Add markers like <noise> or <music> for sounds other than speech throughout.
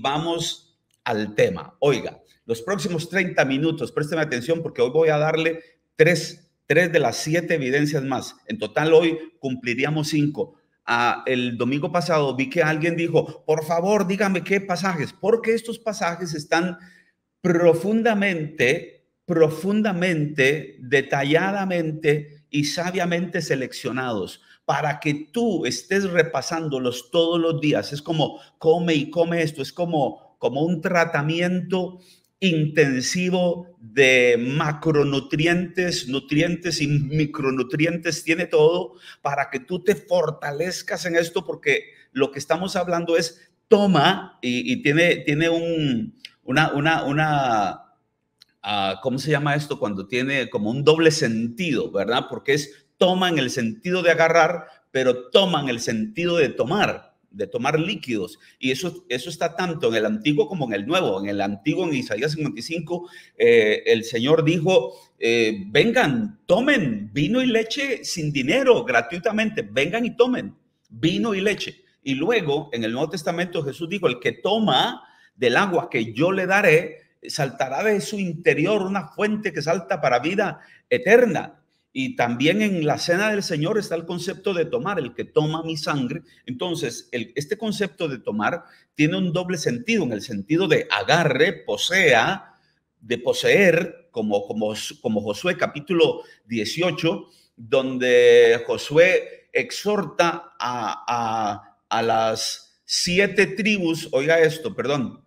vamos al tema. Oiga, los próximos 30 minutos, présteme atención porque hoy voy a darle tres, tres de las siete evidencias más. En total hoy cumpliríamos cinco. Ah, el domingo pasado vi que alguien dijo, por favor, dígame qué pasajes, porque estos pasajes están profundamente, profundamente, detalladamente y sabiamente seleccionados para que tú estés repasándolos todos los días. Es como come y come esto, es como, como un tratamiento intensivo de macronutrientes, nutrientes y micronutrientes, tiene todo para que tú te fortalezcas en esto, porque lo que estamos hablando es toma y, tiene, tiene un, una, una, una ah, ¿cómo se llama esto? Cuando tiene como un doble sentido, ¿verdad? Porque es toman el sentido de agarrar, pero toman el sentido de tomar, de tomar líquidos. Y eso, eso está tanto en el antiguo como en el nuevo. En el antiguo, en Isaías 55, eh, el Señor dijo, eh, vengan, tomen vino y leche sin dinero, gratuitamente, vengan y tomen vino y leche. Y luego, en el Nuevo Testamento, Jesús dijo, el que toma del agua que yo le daré, saltará de su interior una fuente que salta para vida eterna. Y también en la cena del Señor está el concepto de tomar, el que toma mi sangre. Entonces, este concepto de tomar tiene un doble sentido, en el sentido de agarre, posea, de poseer, como, como, como Josué capítulo 18, donde Josué exhorta a, a, las siete tribus, oiga esto, perdón,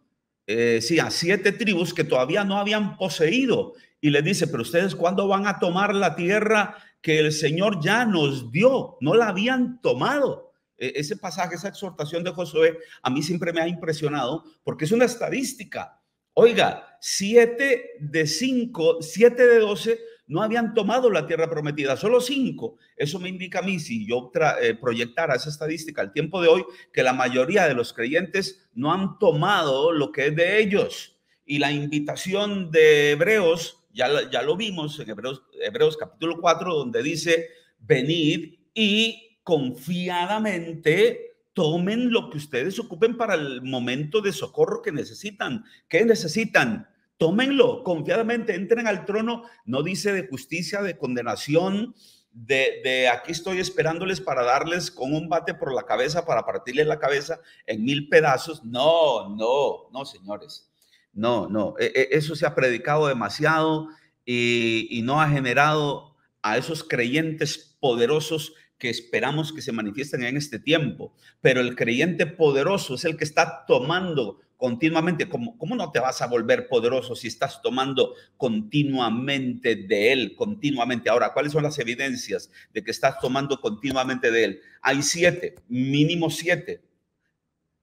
eh, sí, a siete tribus que todavía no habían poseído y les dice, pero ustedes cuándo van a tomar la tierra que el Señor ya nos dio? No la habían tomado. E-, ese pasaje, esa exhortación de Josué, a mí siempre me ha impresionado porque es una estadística. Oiga, siete de cinco, siete de doce, no habían tomado la tierra prometida, solo cinco. Eso me indica a mí, si yo eh, proyectara esa estadística al tiempo de hoy, que la mayoría de los creyentes no han tomado lo que es de ellos. Y la invitación de Hebreos ya, lo vimos en Hebreos, Hebreos capítulo 4, donde dice, venid y confiadamente tomen lo que ustedes ocupen para el momento de socorro que necesitan. ¿Qué necesitan? Tómenlo confiadamente, entren al trono. No dice de justicia, de condenación, de, de, aquí estoy esperándoles para darles con un bate por la cabeza, para partirles la cabeza en mil pedazos. No, no, no, señores. No, no, e, e, eso se ha predicado demasiado y, no ha generado a esos creyentes poderosos que esperamos que se manifiesten en este tiempo. Pero el creyente poderoso es el que está tomando continuamente, ¿cómo, cómo no te vas a volver poderoso si estás tomando continuamente de él, continuamente? Ahora, ¿cuáles son las evidencias de que estás tomando continuamente de él? Hay siete, mínimo siete.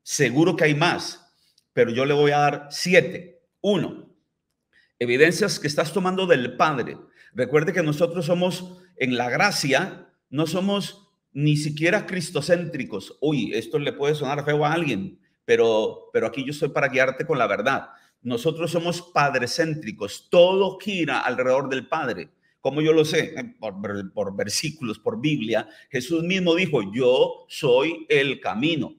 Seguro que hay más pero yo le voy a dar siete. Uno, evidencias que estás tomando del Padre. Recuerde que nosotros somos en la gracia, no somos ni siquiera cristocéntricos. Uy, esto le puede sonar feo a alguien, pero, pero aquí yo estoy para guiarte con la verdad. Nosotros somos padrecéntricos, todo gira alrededor del Padre. Como yo lo sé? Eh, por, versículos, por Biblia. Jesús mismo dijo, yo soy el camino.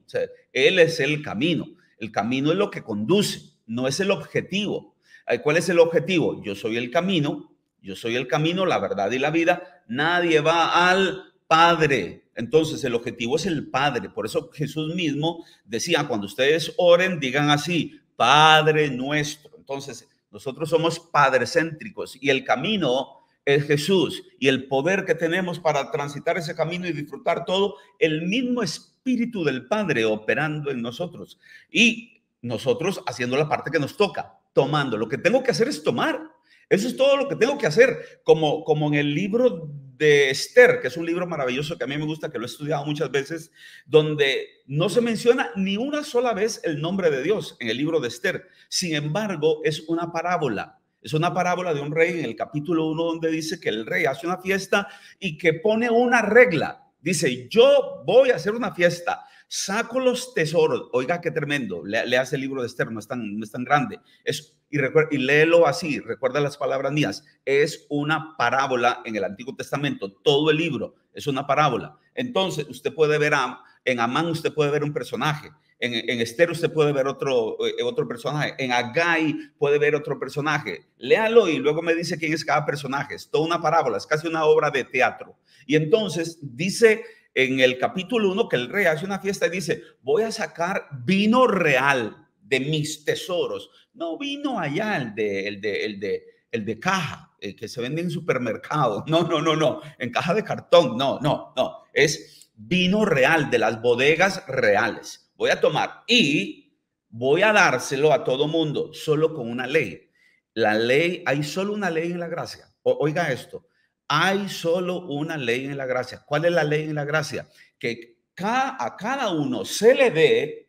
él es el camino. El camino es lo que conduce, no es el objetivo. Eh, ¿Cuál es el objetivo? Yo soy el camino, yo soy el camino, la verdad y la vida. Nadie va al Padre. Entonces el objetivo es el Padre. Por eso Jesús mismo decía, cuando ustedes oren, digan así, Padre nuestro. Entonces nosotros somos padrecéntricos y el camino es Jesús y el poder que tenemos para transitar ese camino y disfrutar todo, el mismo es. Espíritu del Padre operando en nosotros y nosotros haciendo la parte que nos toca, tomando. Lo que tengo que hacer es tomar. Eso es todo lo que tengo que hacer, como, como en el libro de Esther, que es un libro maravilloso que a mí me gusta, que lo he estudiado muchas veces, donde no se menciona ni una sola vez el nombre de Dios en el libro de Esther. Sin embargo, es una parábola. Es una parábola de un rey en el capítulo 1 donde dice que el rey hace una fiesta y que pone una regla Dice, yo voy a hacer una fiesta, saco los tesoros. Oiga, qué tremendo. Le, hace el libro de Esther, no es tan, no es grande. Es, y, léelo así, recuerda las palabras mías. Es una parábola en el Antiguo Testamento. Todo el libro es una parábola. Entonces, usted puede ver a, en Amán, usted puede ver un personaje. En, en Esther usted puede ver otro, eh, otro personaje. En Agai puede ver otro personaje. Léalo y luego me dice quién es cada personaje. Es toda una parábola, es casi una obra de teatro. Y entonces dice en el capítulo 1 que el rey hace una fiesta y dice, voy a sacar vino real de mis tesoros. No vino allá el de, el de, el de, el de caja, el eh, que se vende en supermercado. <laughs> No, no, no, no. En caja de cartón. No, no, no. Es vino real de las bodegas reales voy a tomar y voy a dárselo a todo mundo, solo con una ley. La ley, hay solo una ley en la gracia. oiga esto, hay solo una ley en la gracia. ¿Cuál es la ley en la gracia? Que a cada uno se le dé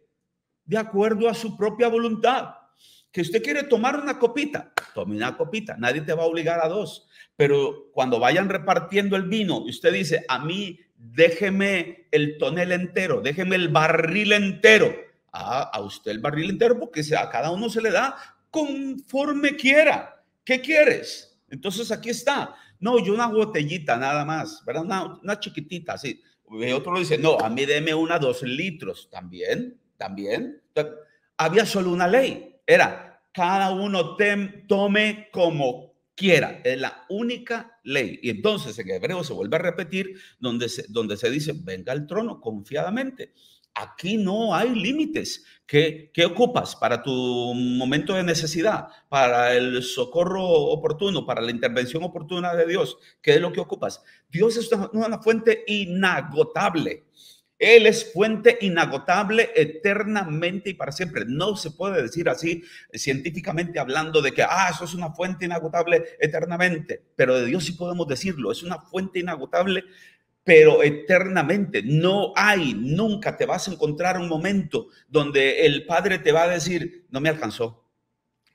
de acuerdo a su propia voluntad. Que usted quiere tomar una copita, tome una copita. Nadie te va a obligar a dos. Pero cuando vayan repartiendo el vino y usted dice, a mí déjeme el tonel entero, déjeme el barril entero. Ah, a usted el barril entero porque a cada uno se le da conforme quiera. ¿Qué quieres? Entonces aquí está. No, yo una botellita nada más, ¿verdad? Una, chiquitita, así. Y otro lo dice, no, a mí deme una, dos litros. También, también. Había solo una ley. Era, cada uno tome como quiera. Es la única ley. Y entonces en hebreo se vuelve a repetir donde se, donde se dice, venga al trono confiadamente. Aquí no hay límites. ¿Qué, ocupas para tu momento de necesidad, para el socorro oportuno, para la intervención oportuna de Dios? ¿Qué es lo que ocupas? Dios es una fuente inagotable. Él es fuente inagotable eternamente y para siempre. No se puede decir así eh, científicamente hablando de que, ah, eso es una fuente inagotable eternamente, pero de Dios sí podemos decirlo, es una fuente inagotable pero eternamente. No hay, nunca te vas a encontrar un momento donde el Padre te va a decir, no me alcanzó.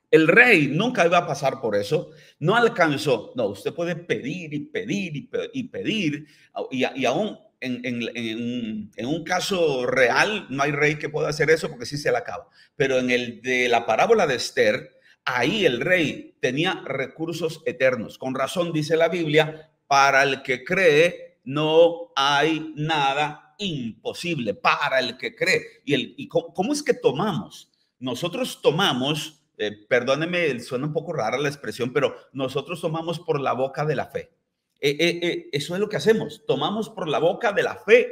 El rey nunca iba a pasar por eso, no alcanzó. No, usted puede pedir y pedir y pedir ah, y, y aún en, un caso real, no hay rey que pueda hacer eso porque sí se le acaba. Pero en el de la parábola de Esther, ahí el rey tenía recursos eternos. Con razón dice la Biblia, para el que cree no hay nada imposible, para el que cree. ¿Y, el, cómo, es que tomamos? Nosotros tomamos, eh, perdóneme, suena un poco rara la expresión, pero nosotros tomamos por la boca de la fe. Eh, eh, eh, eso es lo que hacemos, tomamos por la boca de la fe.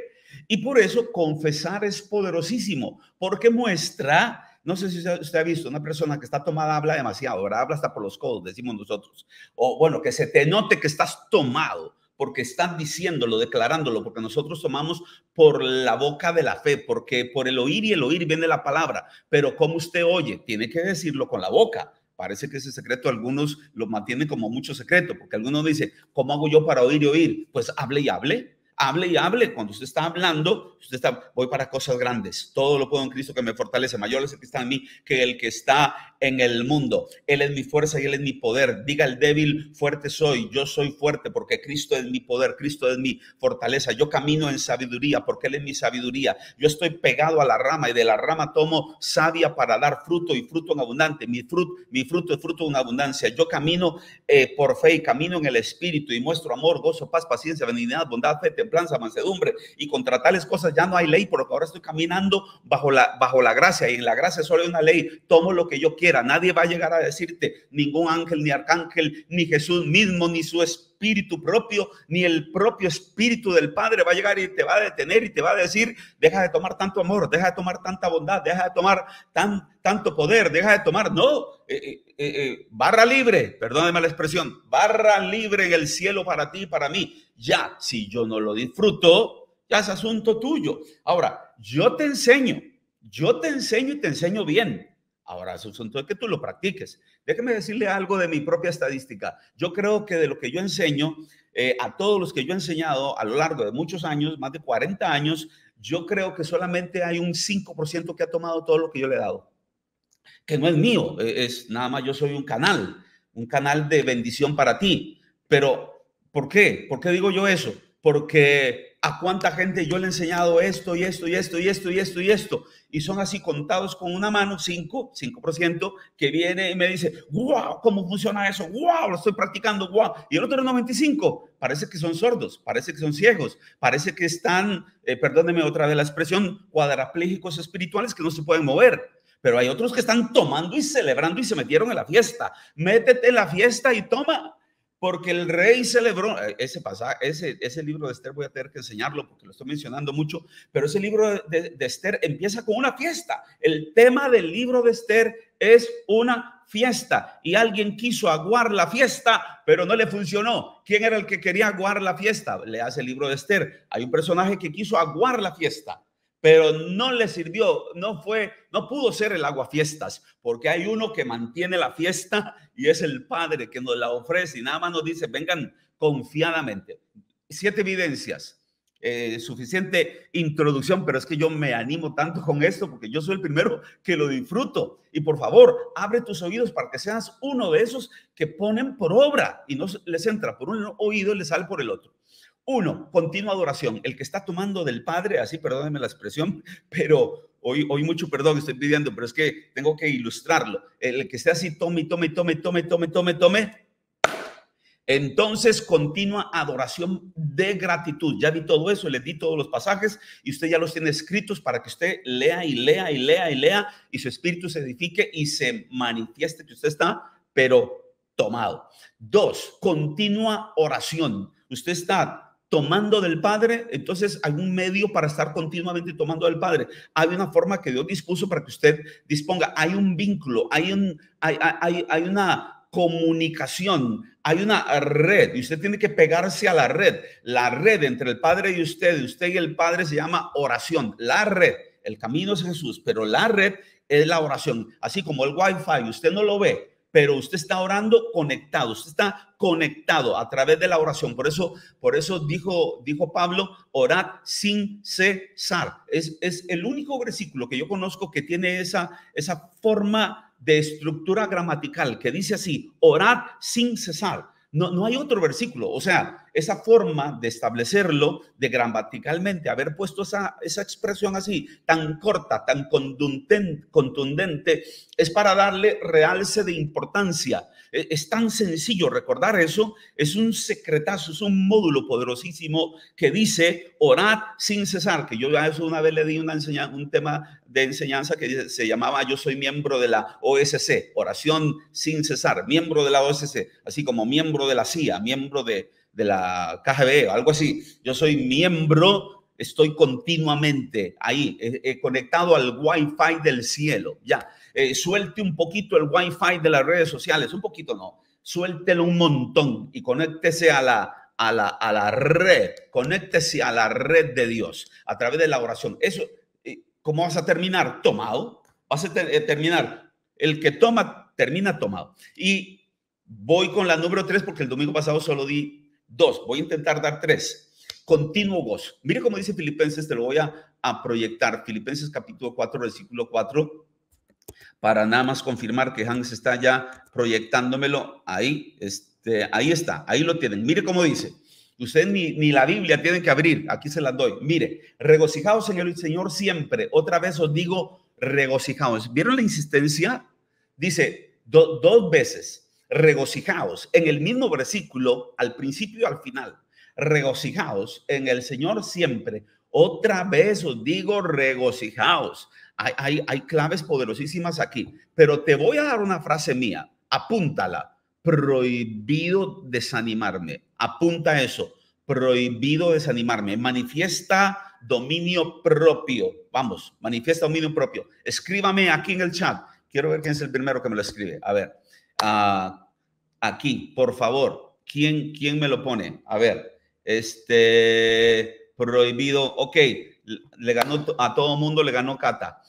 Y por eso confesar es poderosísimo, porque muestra, no sé si usted ha visto, una persona que está tomada habla demasiado, ¿verdad? Habla hasta por los codos, decimos nosotros. O bueno, que se te note que estás tomado, porque están diciéndolo, declarándolo, porque nosotros tomamos por la boca de la fe, porque por el oír y el oír viene la palabra, pero como usted oye, tiene que decirlo con la boca Parece que ese secreto algunos lo mantienen como mucho secreto, porque algunos dicen, ¿cómo hago yo para oír y oír? Pues hable y hable hable y hable. Cuando usted está hablando, usted está, voy para cosas grandes. Todo lo puedo en Cristo que me fortalece. Mayor es el que está en mí que el que está en el mundo. Él es mi fuerza y él es mi poder. Diga el débil, fuerte soy. Yo soy fuerte porque Cristo es mi poder. Cristo es mi fortaleza. Yo camino en sabiduría porque él es mi sabiduría. Yo estoy pegado a la rama y de la rama tomo sabia para dar fruto y fruto en abundante. Mi fruto, mi fruto es fruto en abundancia. Yo camino eh, por fe y camino en el espíritu y muestro amor, gozo, paz, paciencia, benignidad, bondad, fe, Planza, mansedumbre. Y contra tales cosas ya no hay ley, porque ahora estoy caminando bajo la, bajo la gracia y en la gracia solo hay una ley. Tomo lo que yo quiera. Nadie va a llegar a decirte, ningún ángel, ni arcángel, ni Jesús mismo, ni su espíritu propio, ni el propio espíritu del Padre va a llegar y te va a detener y te va a decir, deja de tomar tanto amor, deja de tomar tanta bondad, deja de tomar tan, tanto poder, deja de tomar. No, eh, eh, eh, eh, barra libre, perdóneme la expresión, barra libre en el cielo para ti y para mí. Ya, si yo no lo disfruto, ya es asunto tuyo. Ahora, yo te enseño, yo te enseño y te enseño bien. Ahora es asunto de que tú lo practiques. Déjeme decirle algo de mi propia estadística. Yo creo que de lo que yo enseño, eh, a todos los que yo he enseñado a lo largo de muchos años, más de 40 años, yo creo que solamente hay un 5% que ha tomado todo lo que yo le he dado que no es mío, e, es nada más yo soy un canal, un canal de bendición para ti. Pero, ¿por qué? ¿Por qué digo yo eso? Porque a cuánta gente yo le he enseñado esto y esto y esto y esto y esto y esto. Y son así contados con una mano, 5, 5% que viene y me dice, wow, ¿cómo funciona eso? Wow, lo estoy practicando, wow. Y el otro 95, parece que son sordos, parece que son ciegos, parece que están, perdónenme eh, perdóneme otra vez la expresión, cuadraplégicos espirituales que no se pueden mover pero hay otros que están tomando y celebrando y se metieron en la fiesta. Métete en la fiesta y toma, porque el rey celebró. Eh, ese, pasaje, ese, ese libro de Esther voy a tener que enseñarlo porque lo estoy mencionando mucho, pero ese libro de, de Esther empieza con una fiesta. El tema del libro de Esther es una fiesta y alguien quiso aguar la fiesta, pero no le funcionó. ¿Quién era el que quería aguar la fiesta? Le hace el libro de Esther. Hay un personaje que quiso aguar la fiesta pero no le sirvió, no fue, no pudo ser el agua fiestas, porque hay uno que mantiene la fiesta y es el Padre que nos la ofrece y nada más nos dice, vengan confiadamente. Siete evidencias, eh, suficiente introducción, pero es que yo me animo tanto con esto porque yo soy el primero que lo disfruto. Y por favor, abre tus oídos para que seas uno de esos que ponen por obra y no les entra por un oído y les sale por el otro. Uno, continua adoración. El que está tomando del Padre, así perdónenme la expresión, <laughs> pero hoy, hoy mucho perdón estoy pidiendo, pero es que tengo que ilustrarlo. El que esté así, tome, tome, tome, tome, tome, tome, tome. Entonces, continua adoración de gratitud. Ya vi todo eso, le di todos los pasajes y usted ya los tiene escritos para que usted lea y lea y lea y lea y su espíritu se edifique y se manifieste que usted está, pero tomado. Dos, continua oración. Usted está tomando del Padre, entonces hay un medio para estar continuamente tomando del Padre. Hay una forma que Dios dispuso para que usted disponga. Hay un vínculo, hay, un, hay, hay, una comunicación, hay una red y usted tiene que pegarse a la red. La red entre el Padre y usted, usted y el Padre se llama oración. La red, el camino es Jesús, pero la red es la oración. Así como el wifi, usted no lo ve, pero usted está orando conectado, usted está conectado a través de la oración. Por eso, por eso dijo, dijo Pablo, orad sin cesar. Es, es el único versículo que yo conozco que tiene esa, esa forma de estructura gramatical que dice así, orad sin cesar. No, no hay otro versículo. O sea, esa forma de establecerlo de gramaticalmente, haber puesto esa, esa expresión así, tan corta, tan contundente, es para darle realce de importancia. E, es, tan sencillo recordar eso, es un secretazo, es un módulo poderosísimo que dice orar sin cesar, que yo a eso una vez le di una enseñanza, un tema de enseñanza que se llamaba yo soy miembro de la OSC, oración sin cesar, miembro de la OSC, así como miembro de la CIA, miembro de, de la KGB o algo así. Yo soy miembro, estoy continuamente ahí, conectado al Wi-Fi del cielo. Ya, eh, suelte un poquito el Wi-Fi de las redes sociales, un poquito no, suéltelo un montón y conéctese a la, a la, a la red, conéctese a la red de Dios a través de la oración. Eso, eh, ¿cómo vas a terminar? Tomado. Vas a eh, terminar. El que toma, termina tomado. Y voy con la número tres porque el domingo pasado solo di Dos, voy a intentar dar tres. Continuo voz. Mire cómo dice Filipenses, te lo voy a, proyectar. Filipenses capítulo 4, versículo 4 para nada más confirmar que Hans está ya proyectándomelo ahí, este, ahí está, ahí lo tienen. Mire cómo dice. Ustedes ni, la Biblia tienen que abrir, aquí se las doy. Mire, regocijaos, Señor y Señor, siempre. Otra vez os digo, regocijaos. ¿Vieron la insistencia? Dice dos veces, regocijaos en el mismo versículo, al principio y al final, regocijaos en el Señor siempre. Otra vez os digo, regocijaos. Hay, hay, claves poderosísimas aquí, pero te voy a dar una frase mía, apúntala. Prohibido desanimarme. Apunta eso. Prohibido desanimarme. Manifiesta dominio propio. Vamos, manifiesta dominio propio. Escríbame aquí en el chat. Quiero ver quién es el primero que me lo escribe. A ver, aquí, por favor. ¿Quién, ¿Quién me lo pone? A ver, este, prohibido, ok, le ganó a todo mundo, le ganó Cata.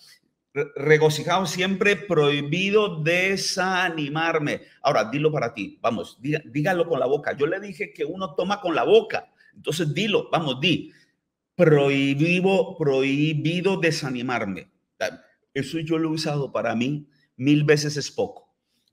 Regocijado siempre, prohibido desanimarme. Ahora, dilo para ti, vamos, dígalo con la boca. Yo le dije que uno toma con la boca, entonces dilo, vamos, di. Prohibido, prohibido desanimarme. Eso yo lo he usado para mí, mil veces es poco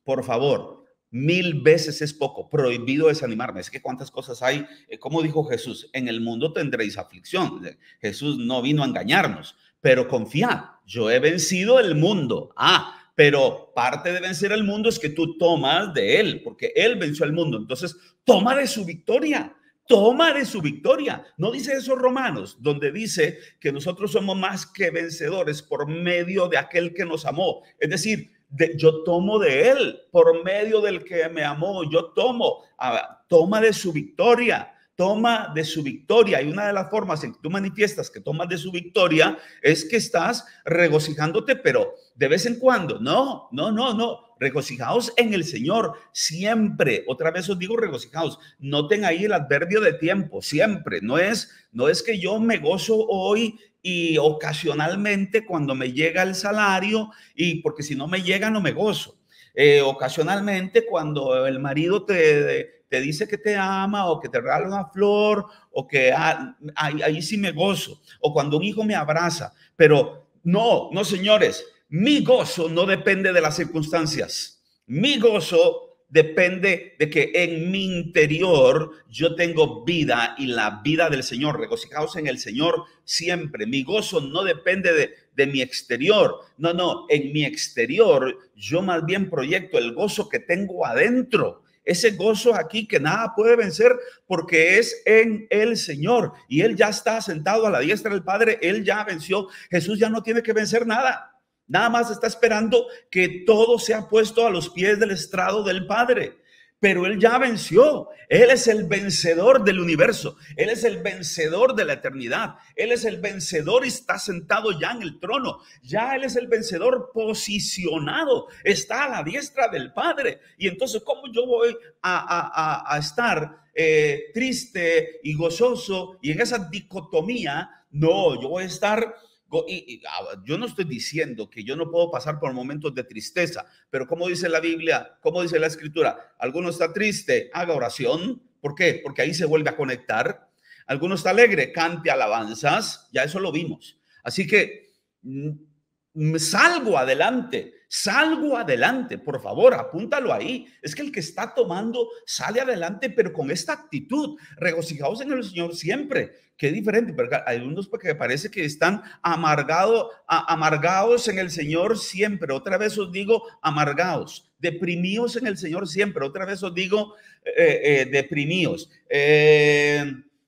por favor, mil veces es poco, prohibido desanimarme. Es que cuántas cosas hay, eh, como dijo Jesús, en el mundo tendréis aflicción. Eh, Jesús no vino a engañarnos, pero confiad, yo he vencido el mundo. Ah, pero parte de vencer el mundo es que tú tomas de él, porque él venció al mundo. Entonces, toma de su victoria, toma de su victoria. No dice eso Romanos, donde dice que nosotros somos más que vencedores por medio de aquel que nos amó. Es decir, yo tomo de él por medio del que me amó, yo tomo, ah, toma de su victoria, toma de su victoria. Y una de las formas en que tú manifiestas que tomas de su victoria es que estás regocijándote, pero de vez en cuando, no, no, no, no, regocijaos en el Señor siempre. Otra vez os digo regocijaos. Noten ahí el adverbio de tiempo, siempre. No es, no es que yo me gozo hoy y ocasionalmente cuando me llega el salario, y porque si no me llega no me gozo. Eh, ocasionalmente cuando el marido te, te, dice que te ama o que te regala una flor o que ah, ahí, ahí sí me gozo, o cuando un hijo me abraza, pero no, no señores, mi gozo no depende de las circunstancias. Mi gozo depende de que en mi interior yo tengo vida y la vida del Señor. Regocijaos en el Señor siempre. Mi gozo no depende de, de, mi exterior. No, no, en mi exterior yo más bien proyecto el gozo que tengo adentro. Ese gozo aquí que nada puede vencer porque es en el Señor y Él ya está sentado a la diestra del Padre, Él ya venció, Jesús ya no tiene que vencer nada. Nada más está esperando que todo sea puesto a los pies del estrado del Padre. Pero Él ya venció. Él es el vencedor del universo. Él es el vencedor de la eternidad. Él es el vencedor y está sentado ya en el trono. Ya Él es el vencedor posicionado. Está a la diestra del Padre. Y entonces, ¿cómo yo voy a, estar eh, triste y gozoso y en esa dicotomía? No, yo voy a estar Ah, yo no estoy diciendo que yo no puedo pasar por momentos de tristeza, pero como dice la Biblia, como dice la Escritura, alguno está triste, haga oración. ¿Por qué? Porque ahí se vuelve a conectar. Alguno está alegre, cante alabanzas. Ya eso lo vimos. Así que mm, salgo adelante. Salgo adelante, por favor, apúntalo ahí. Es que el que está tomando sale adelante, pero con esta actitud. Regocijaos en el Señor siempre. Qué diferente, pero hay unos que parece que están amargado, amargados en el Señor siempre. Otra vez os digo, amargados, deprimidos en el Señor siempre. Otra vez os digo, eh, eh, deprimidos. Eh,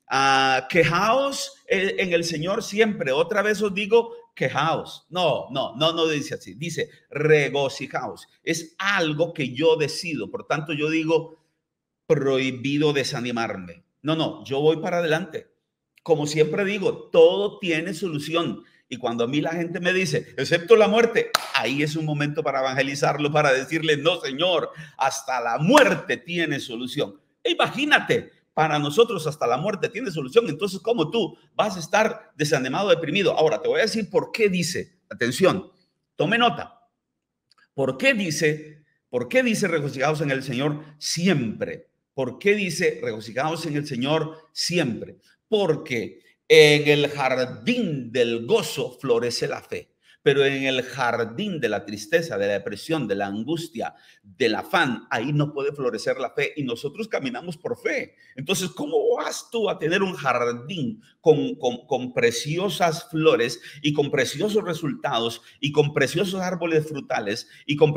ah, quejaos en el Señor siempre. Otra vez os digo, quejaos. No, no, no, no dice así. Dice regocijaos. Es algo que yo decido. Por tanto, yo digo prohibido desanimarme. No, no, yo voy para adelante. Como siempre digo, todo tiene solución. Y cuando a mí la gente me dice, excepto la muerte, ahí es un momento para evangelizarlo, para decirle, no, Señor, hasta la muerte tiene solución. E imagínate, para nosotros hasta la muerte tiene solución, entonces ¿cómo tú vas a estar desanimado, deprimido? Ahora, te voy a decir por qué dice, atención, tome nota, ¿por qué dice, por qué dice regocijados en el Señor siempre? ¿Por qué dice regocijados en el Señor siempre? Porque en el jardín del gozo florece la fe. Pero en el jardín de la tristeza, de la depresión, de la angustia, del afán, ahí no puede florecer la fe y nosotros caminamos por fe. Entonces, ¿cómo vas tú a tener un jardín con, preciosas flores y con preciosos resultados y con preciosos árboles frutales y con,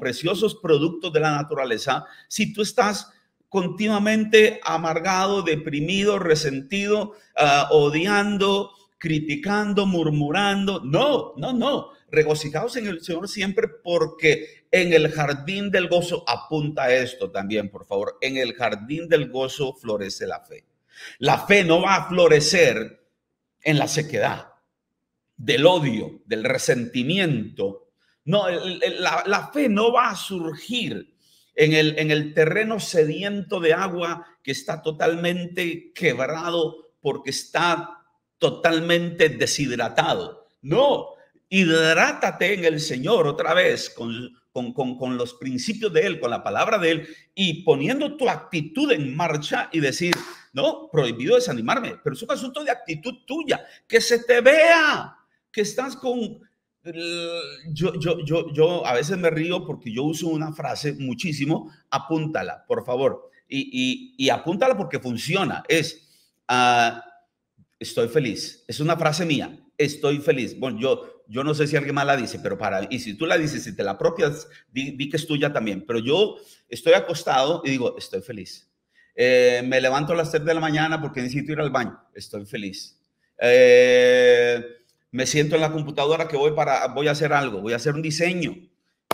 preciosos productos de la naturaleza si tú estás continuamente amargado, deprimido, resentido, ah, odiando, criticando, murmurando. No, no, no. Regocijaos en el Señor siempre porque en el jardín del gozo, apunta esto también, por favor, en el jardín del gozo florece la fe. La fe no va a florecer en la sequedad, del odio, del resentimiento. No, la, fe no va a surgir en el, en el terreno sediento de agua que está totalmente quebrado porque está totalmente deshidratado. No, hidrátate en el Señor otra vez con, con, los principios de Él, con la palabra de Él y poniendo tu actitud en marcha y decir, no, prohibido desanimarme, pero es un asunto de actitud tuya, que se te vea, que estás con... Yo, yo, yo, yo a veces me río porque yo uso una frase muchísimo, apúntala, por favor, y, y, apúntala porque funciona, es... Ah, estoy feliz. Es una frase mía, estoy feliz. Bueno, yo, yo no sé si alguien más la dice, pero para, y si tú la dices, y te la apropias, di, que es tuya también. Pero yo estoy acostado y digo, estoy feliz. Eh, me levanto a las 3 de la mañana porque necesito ir al baño, estoy feliz. Eh, me siento en la computadora que voy, para, voy a hacer algo, voy a hacer un diseño,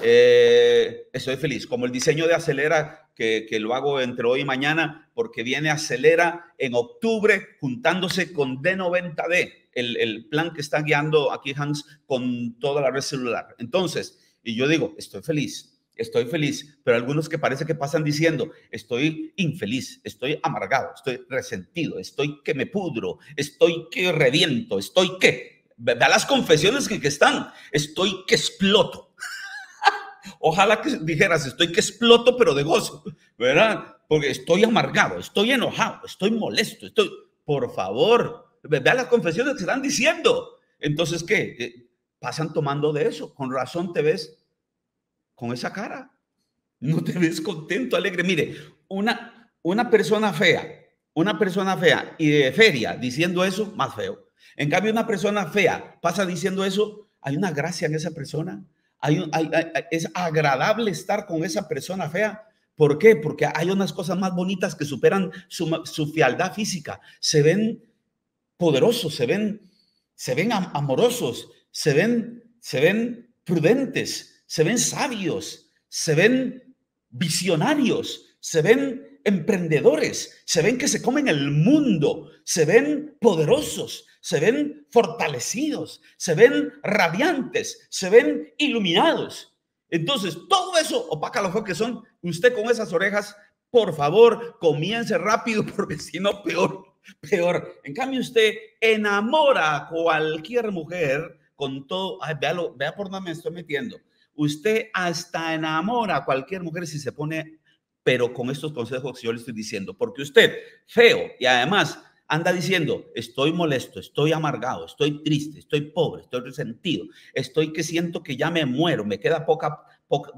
eh, estoy feliz. Como el diseño de Acelera, que, lo hago entre hoy y mañana, porque viene Acelera en octubre juntándose con D90D, el, plan que está guiando aquí Hans con toda la red celular. Entonces, y yo digo, estoy feliz, estoy feliz, pero algunos que parece que pasan diciendo, estoy infeliz, estoy amargado, estoy resentido, estoy que me pudro, estoy que reviento, estoy que... Da las confesiones que están, estoy que exploto. Ojalá que dijeras, estoy que exploto, pero de gozo, ¿verdad? Porque estoy amargado, estoy enojado, estoy molesto, estoy... Por favor, vea las confesiones que están diciendo. Entonces, ¿qué? Eh, pasan tomando de eso. Con razón te ves con esa cara. No te ves contento, alegre. Mire, una, una persona fea, una persona fea y de feria diciendo eso, más feo. En cambio, una persona fea pasa diciendo eso, hay una gracia en esa persona, es agradable estar con esa persona fea. ¿Por qué? Porque hay unas cosas más bonitas que superan su, su fialdad física. Se ven poderosos, se ven, se ven amorosos, se ven, se ven prudentes, se ven sabios, se ven visionarios, se ven emprendedores, se ven que se comen el mundo, se ven poderosos, se ven fortalecidos, se ven radiantes, se ven iluminados. Entonces, todo eso, opaca lo que son, usted con esas orejas, por favor, comience rápido <laughs> porque si no, peor, peor. En cambio, usted enamora a cualquier mujer con todo, vea por dónde me estoy metiendo. Usted hasta enamora a cualquier mujer si se pone pero con estos consejos que yo le estoy diciendo, porque usted, feo y además anda diciendo, estoy molesto, estoy amargado, estoy triste, estoy pobre, estoy resentido, estoy que siento que ya me muero, me queda poca,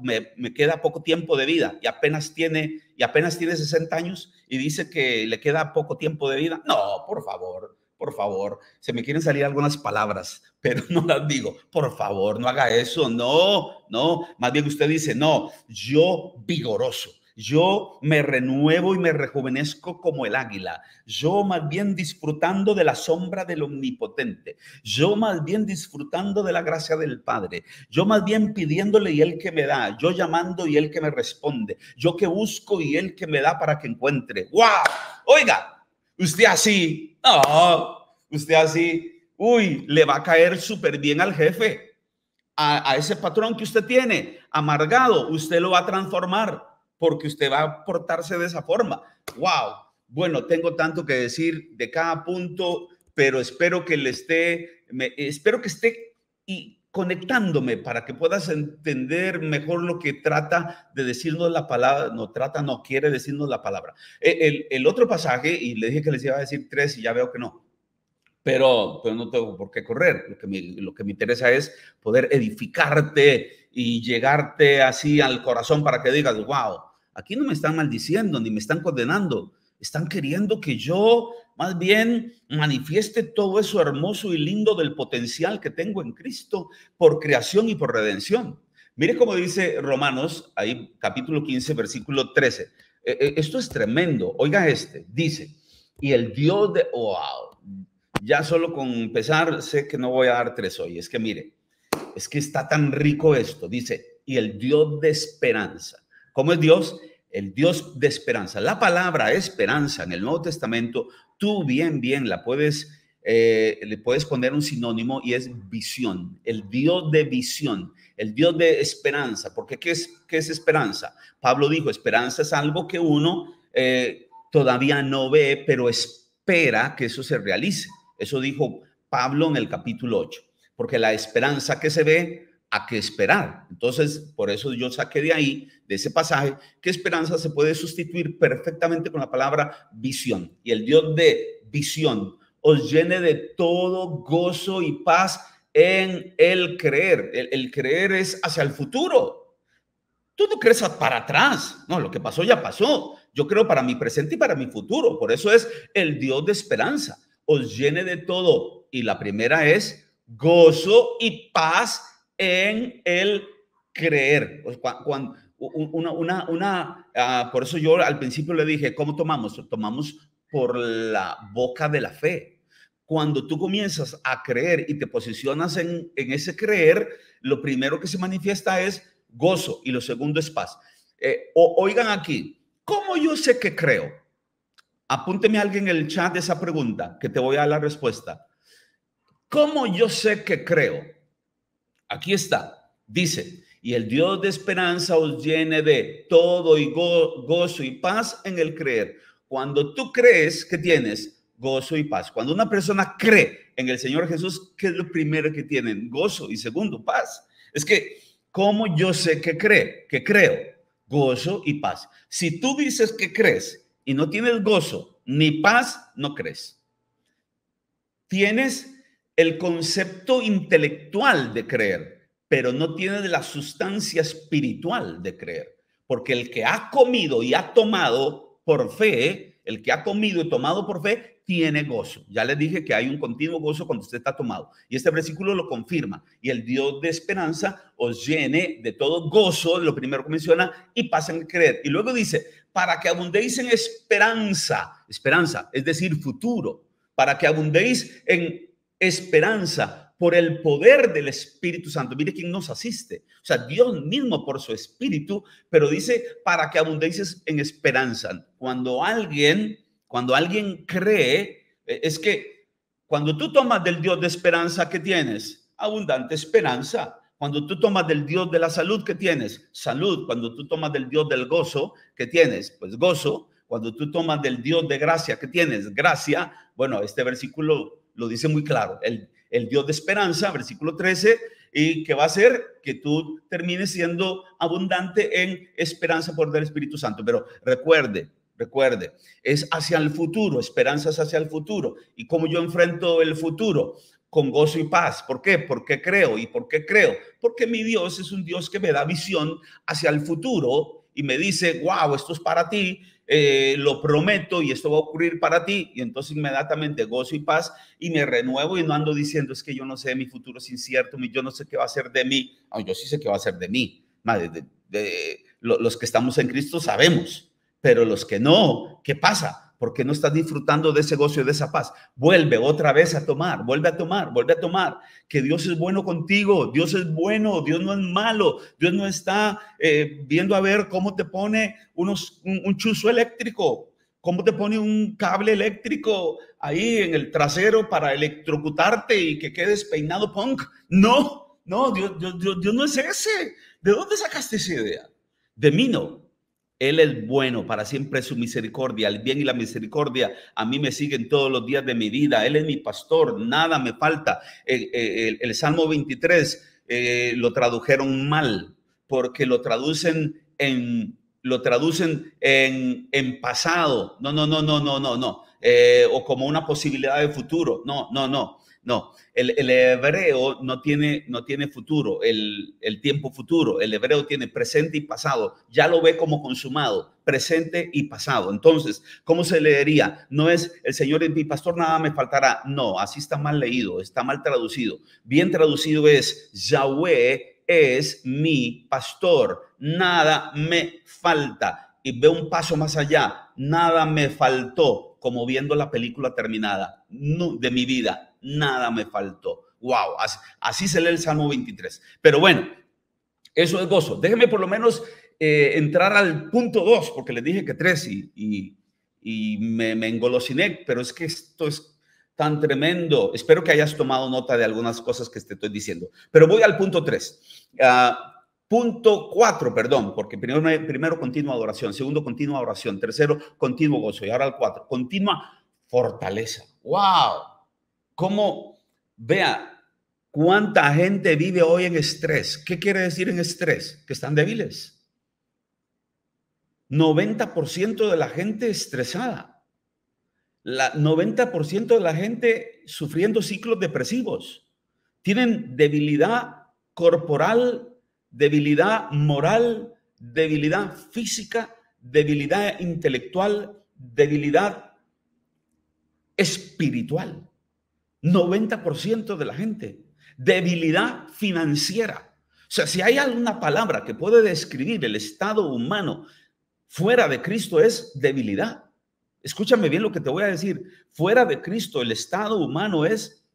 me, queda poco tiempo de vida y apenas tiene y apenas tiene 60 años y dice que le queda poco tiempo de vida. No, por favor, por favor, se me quieren salir algunas palabras, <laughs> pero no las digo. Por favor, no haga eso, no, no, más bien usted dice, "No, yo vigoroso yo me renuevo y me rejuvenezco como el águila. Yo más bien disfrutando de la sombra del omnipotente. Yo más bien disfrutando de la gracia del Padre. Yo más bien pidiéndole y él que me da. Yo llamando y él que me responde. Yo que busco y él que me da para que encuentre. ¡Wow! Oiga, usted así. usted así. Uy, le va a caer súper bien al jefe. a, ese patrón que usted tiene, amargado, usted lo va a transformar porque usted va a portarse de esa forma. ¡Wow! Bueno, tengo tanto que decir de cada punto, pero espero que le esté, me, espero que esté y conectándome para que puedas entender mejor lo que trata de decirnos la palabra, no trata, no quiere decirnos la palabra. E, el, otro pasaje, y le dije que les iba a decir tres y ya veo que no, pero, pero no tengo por qué correr. Lo que, lo que me interesa es poder edificarte y llegarte así al corazón para que digas, wow, Aquí no me están maldiciendo ni me están condenando. Están queriendo que yo más bien manifieste todo eso hermoso y lindo del potencial que tengo en Cristo por creación y por redención. Mire cómo dice Romanos, ahí capítulo 15, versículo 13. E, e, esto es tremendo. Oiga este, dice, y el Dios de... Wow, ya solo con empezar sé que no voy a dar tres hoy. Es que mire, es que está tan rico esto. Dice, y el Dios de esperanza ¿Cómo es Dios? El Dios de esperanza. La palabra esperanza en el Nuevo Testamento, tú bien, bien la puedes, eh, le puedes poner un sinónimo y es visión. El Dios de visión, el Dios de esperanza. Porque ¿qué es, qué es esperanza? Pablo dijo, esperanza es algo que uno eh, todavía no ve, pero espera que eso se realice. Eso dijo Pablo en el capítulo 8. Porque la esperanza que se ve a qué esperar. Entonces, por eso yo saqué de ahí, de ese pasaje, que esperanza se puede sustituir perfectamente con la palabra visión. Y el Dios de visión os llene de todo gozo y paz en el creer. El, creer es hacia el futuro. Tú no crees para atrás. No, lo que pasó ya pasó. Yo creo para mi presente y para mi futuro. Por eso es el Dios de esperanza. Os llene de todo. Y la primera es gozo y paz en el creer. Cuando, una, una, ah, por eso yo al principio le dije, ¿cómo tomamos? Tomamos por la boca de la fe. Cuando tú comienzas a creer y te posicionas en, ese creer, lo primero que se manifiesta es gozo y lo segundo es paz. Eh, oigan aquí, ¿cómo yo sé que creo? Apúnteme alguien en el chat de esa pregunta, que te voy a dar la respuesta. ¿Cómo yo sé que creo? Aquí está, dice, y el Dios de esperanza os llene de todo y gozo y paz en el creer. Cuando tú crees que tienes gozo y paz, cuando una persona cree en el Señor Jesús, ¿qué es lo primero que tienen? Gozo y segundo, paz. Es que, ¿cómo yo sé que cree? Que creo. Gozo y paz. Si tú dices que crees y no tienes gozo ni paz, no crees. Tienes el concepto intelectual de creer, pero no tiene de la sustancia espiritual de creer. Porque el que ha comido y ha tomado por fe, el que ha comido y tomado por fe, tiene gozo. Ya les dije que hay un continuo gozo cuando usted está tomado. Y este versículo lo confirma. Y el Dios de esperanza os llene de todo gozo, lo primero que menciona, y pasan a creer. Y luego dice, para que abundéis en esperanza, esperanza, es decir, futuro, para que abundéis en esperanza por el poder del Espíritu Santo. Mire quién nos asiste. O sea, Dios mismo por su Espíritu, pero dice para que abundéis en esperanza. Cuando alguien, cuando alguien cree, e, es que cuando tú tomas del Dios de esperanza que tienes, abundante esperanza. Cuando tú tomas del Dios de la salud que tienes, salud. Cuando tú tomas del Dios del gozo que tienes, pues gozo. Cuando tú tomas del Dios de gracia que tienes, gracia. Bueno, este versículo lo dice muy claro, el, Dios de esperanza, versículo 13, y que va a hacer que tú termines siendo abundante en esperanza por el Espíritu Santo. Pero recuerde, recuerde, es hacia el futuro, esperanzas hacia el futuro. ¿Y cómo yo enfrento el futuro? Con gozo y paz. ¿Por qué? Porque creo. ¿Y por qué creo? Porque mi Dios es un Dios que me da visión hacia el futuro y me dice, wow, esto es para ti eh, lo prometo y esto va a ocurrir para ti. Y entonces inmediatamente gozo y paz y me renuevo y no ando diciendo es que yo no sé, mi futuro es incierto, yo no sé qué va a ser de mí. yo sí sé qué va a ser de mí. los que estamos en Cristo sabemos, pero los que no, ¿qué pasa? porque no estás disfrutando de ese gozo y de esa paz. Vuelve otra vez a tomar, vuelve a tomar, vuelve a tomar, que Dios es bueno contigo, Dios es bueno, Dios no es malo, Dios no está eh, viendo a ver cómo te pone unos, un, chuzo eléctrico, cómo te pone un cable eléctrico ahí en el trasero para electrocutarte y que quedes peinado punk. No, no, Dios, Dios no es ese. ¿De dónde sacaste esa idea? De mí no, él es bueno, para siempre su misericordia. El bien y la misericordia a mí me siguen todos los días de mi vida. Él es mi pastor, nada me falta. El, Salmo 23 eh, lo tradujeron mal porque lo traducen en lo traducen en, pasado. No, no, no, no, no, no, no. Eh, o como una posibilidad de futuro. No, no, no. No, el, hebreo no tiene, no tiene futuro, el, tiempo futuro. El hebreo tiene presente y pasado. Ya lo ve como consumado, presente y pasado. Entonces, ¿cómo se leería? No es el Señor es mi pastor, nada me faltará. No, así está mal leído, está mal traducido. Bien traducido es Yahweh es mi pastor, nada me falta. Y ve un paso más allá, nada me faltó, como viendo la película terminada de mi vida nada me faltó. Wow, así, se lee el Salmo 23. Pero bueno, eso es gozo. Déjeme por lo menos eh, entrar al punto 2, porque les dije que 3 y, me, me pero es que esto es tan tremendo. Espero que hayas tomado nota de algunas cosas que te estoy diciendo. Pero voy al punto 3. Ah, punto 4, perdón, porque primero, primero continua adoración, segundo continua adoración, tercero continuo gozo y ahora al 4, continua fortaleza. ¡Wow! cómo, vea, cuánta gente vive hoy en estrés. ¿Qué quiere decir en estrés? Que están débiles. 90% de la gente estresada. La 90% de la gente sufriendo ciclos depresivos. Tienen debilidad corporal, debilidad moral, debilidad física, debilidad intelectual, debilidad espiritual. 90% de la gente. Debilidad financiera. O sea, si hay alguna palabra que puede describir el estado humano fuera de Cristo es debilidad. Escúchame bien lo que te voy a decir. Fuera de Cristo el estado humano es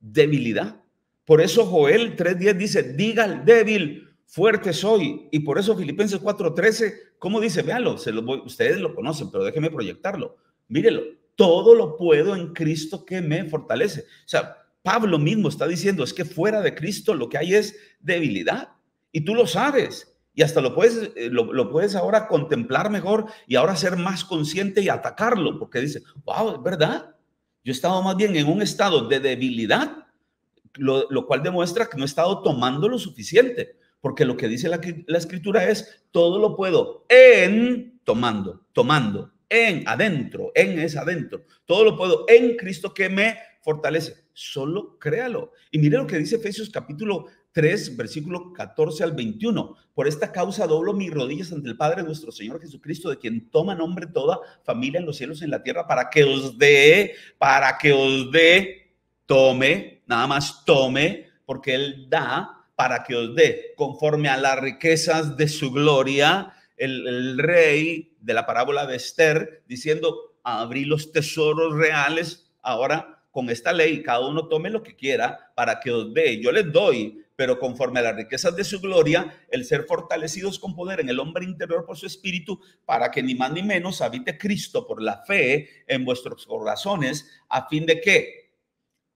debilidad. Por eso Joel 3.10 dice, diga al débil, fuerte soy. Y por eso Filipenses 4.13, ¿cómo dice? Véalo, se lo voy, ustedes lo conocen, pero déjenme proyectarlo. Mírelo todo lo puedo en Cristo que me fortalece. O sea, Pablo mismo está diciendo, es que fuera de Cristo lo que hay es debilidad. Y tú lo sabes. Y hasta lo puedes, eh, lo, puedes ahora contemplar mejor y ahora ser más consciente y atacarlo, porque dice, wow, es verdad. Yo he estado más bien en un estado de debilidad, lo, cual demuestra que no he estado tomando lo suficiente, porque lo que dice la, la escritura es, todo lo puedo en tomando, tomando, en adentro, en es adentro. Todo lo puedo en Cristo que me fortalece. Solo créalo. Y mire lo que dice Efesios capítulo 3, versículo 14 al 21. Por esta causa doblo mis rodillas ante el Padre nuestro Señor Jesucristo, de quien toma nombre toda familia en los cielos y en la tierra, para que os dé, para que os dé, tome, nada más tome, porque Él da para que os dé, conforme a las riquezas de su gloria, el, el rey de la parábola de Esther, diciendo, abrí los tesoros reales ahora con esta ley, cada uno tome lo que quiera para que os dé, yo les doy, pero conforme a las riquezas de su gloria, el ser fortalecidos con poder en el hombre interior por su espíritu, para que ni más ni menos habite Cristo por la fe en vuestros corazones, a fin de que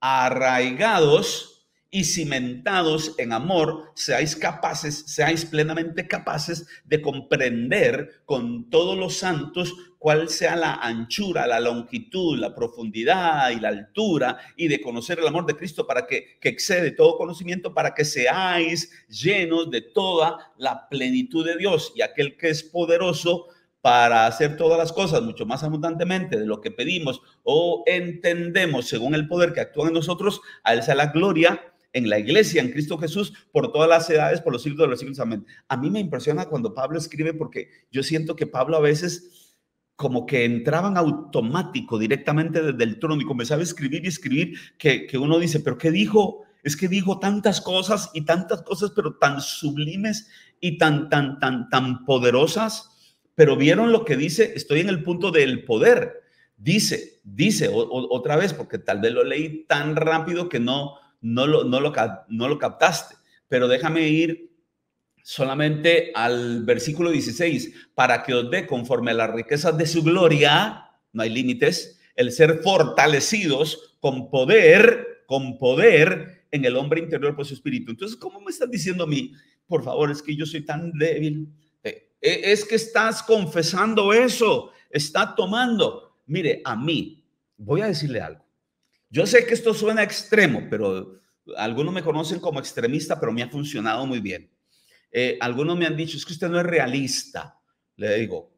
arraigados, y cimentados en amor, seáis capaces, seáis plenamente capaces de comprender con todos los santos cuál sea la anchura, la longitud, la profundidad y la altura, y de conocer el amor de Cristo para que, que excede todo conocimiento, para que seáis llenos de toda la plenitud de Dios y aquel que es poderoso para hacer todas las cosas mucho más abundantemente de lo que pedimos o entendemos según el poder que actúa en nosotros, alza la gloria en la iglesia, en Cristo Jesús, por todas las edades, por los siglos de los siglos. Amén. A mí me impresiona cuando Pablo escribe porque yo siento que Pablo a veces como que entraban automático directamente desde el trono y comenzaba a escribir y escribir que, que uno dice, pero ¿qué dijo? Es que dijo tantas cosas y tantas cosas, pero tan sublimes y tan, tan, tan, tan poderosas. Pero vieron lo que dice, estoy en el punto del poder. Dice, dice otra vez, porque tal vez lo leí tan rápido que no, no lo, no lo, captaste. Pero déjame ir solamente al versículo 16, para que os dé conforme a las riquezas de su gloria, no hay límites, el ser fortalecidos con poder, con poder en el hombre interior por su espíritu. Entonces, ¿cómo me estás diciendo a mí? Por favor, es que yo soy tan débil. Eh, eh, es que estás confesando eso, está tomando. Mire, a mí, voy a decirle algo. Yo sé que esto suena extremo, pero algunos me conocen como extremista, pero me ha funcionado muy bien. Eh, algunos me han dicho, es que usted no es realista. Le digo,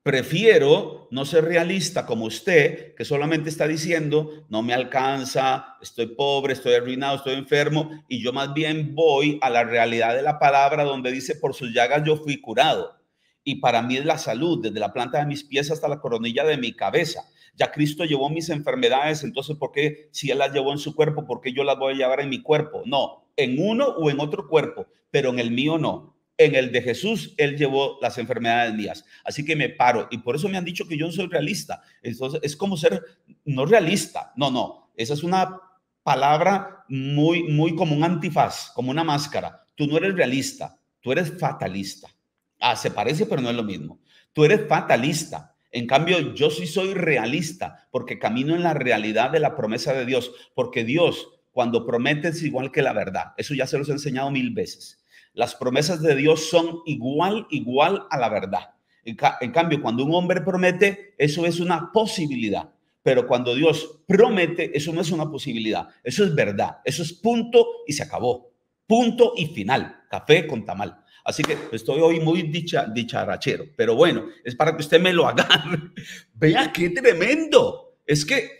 prefiero no ser realista como usted, que solamente está diciendo, no me alcanza, estoy pobre, estoy arruinado, estoy enfermo, y yo más bien voy a la realidad de la palabra donde dice, por sus llagas yo fui curado. Y para mí es la salud, desde la planta de mis pies hasta la coronilla de mi cabeza. Ya Cristo llevó mis enfermedades, entonces ¿por qué si Él las llevó en su cuerpo, por qué yo las voy a llevar en mi cuerpo? No, en uno o en otro cuerpo, pero en el mío no. En el de Jesús, Él llevó las enfermedades mías. Así que me paro. Y por eso me han dicho que yo no soy realista. Entonces, es como ser no realista. No, no. Esa es una palabra muy, muy como un antifaz, como una máscara. Tú no eres realista, tú eres fatalista. Ah, se parece, pero no es lo mismo. Tú eres fatalista. En cambio, yo sí soy realista porque camino en la realidad de la promesa de Dios, porque Dios cuando promete es igual que la verdad. Eso ya se los he enseñado mil veces. Las promesas de Dios son igual, igual a la verdad. En, cambio, cuando un hombre promete, eso es una posibilidad. Pero cuando Dios promete, eso no es una posibilidad. Eso es verdad. Eso es punto y se acabó. Punto y final. Café con tamal. Así que estoy hoy muy dicha, dicharachero, pero bueno, es para que usted me lo agarre. <laughs> Vea qué tremendo. Es que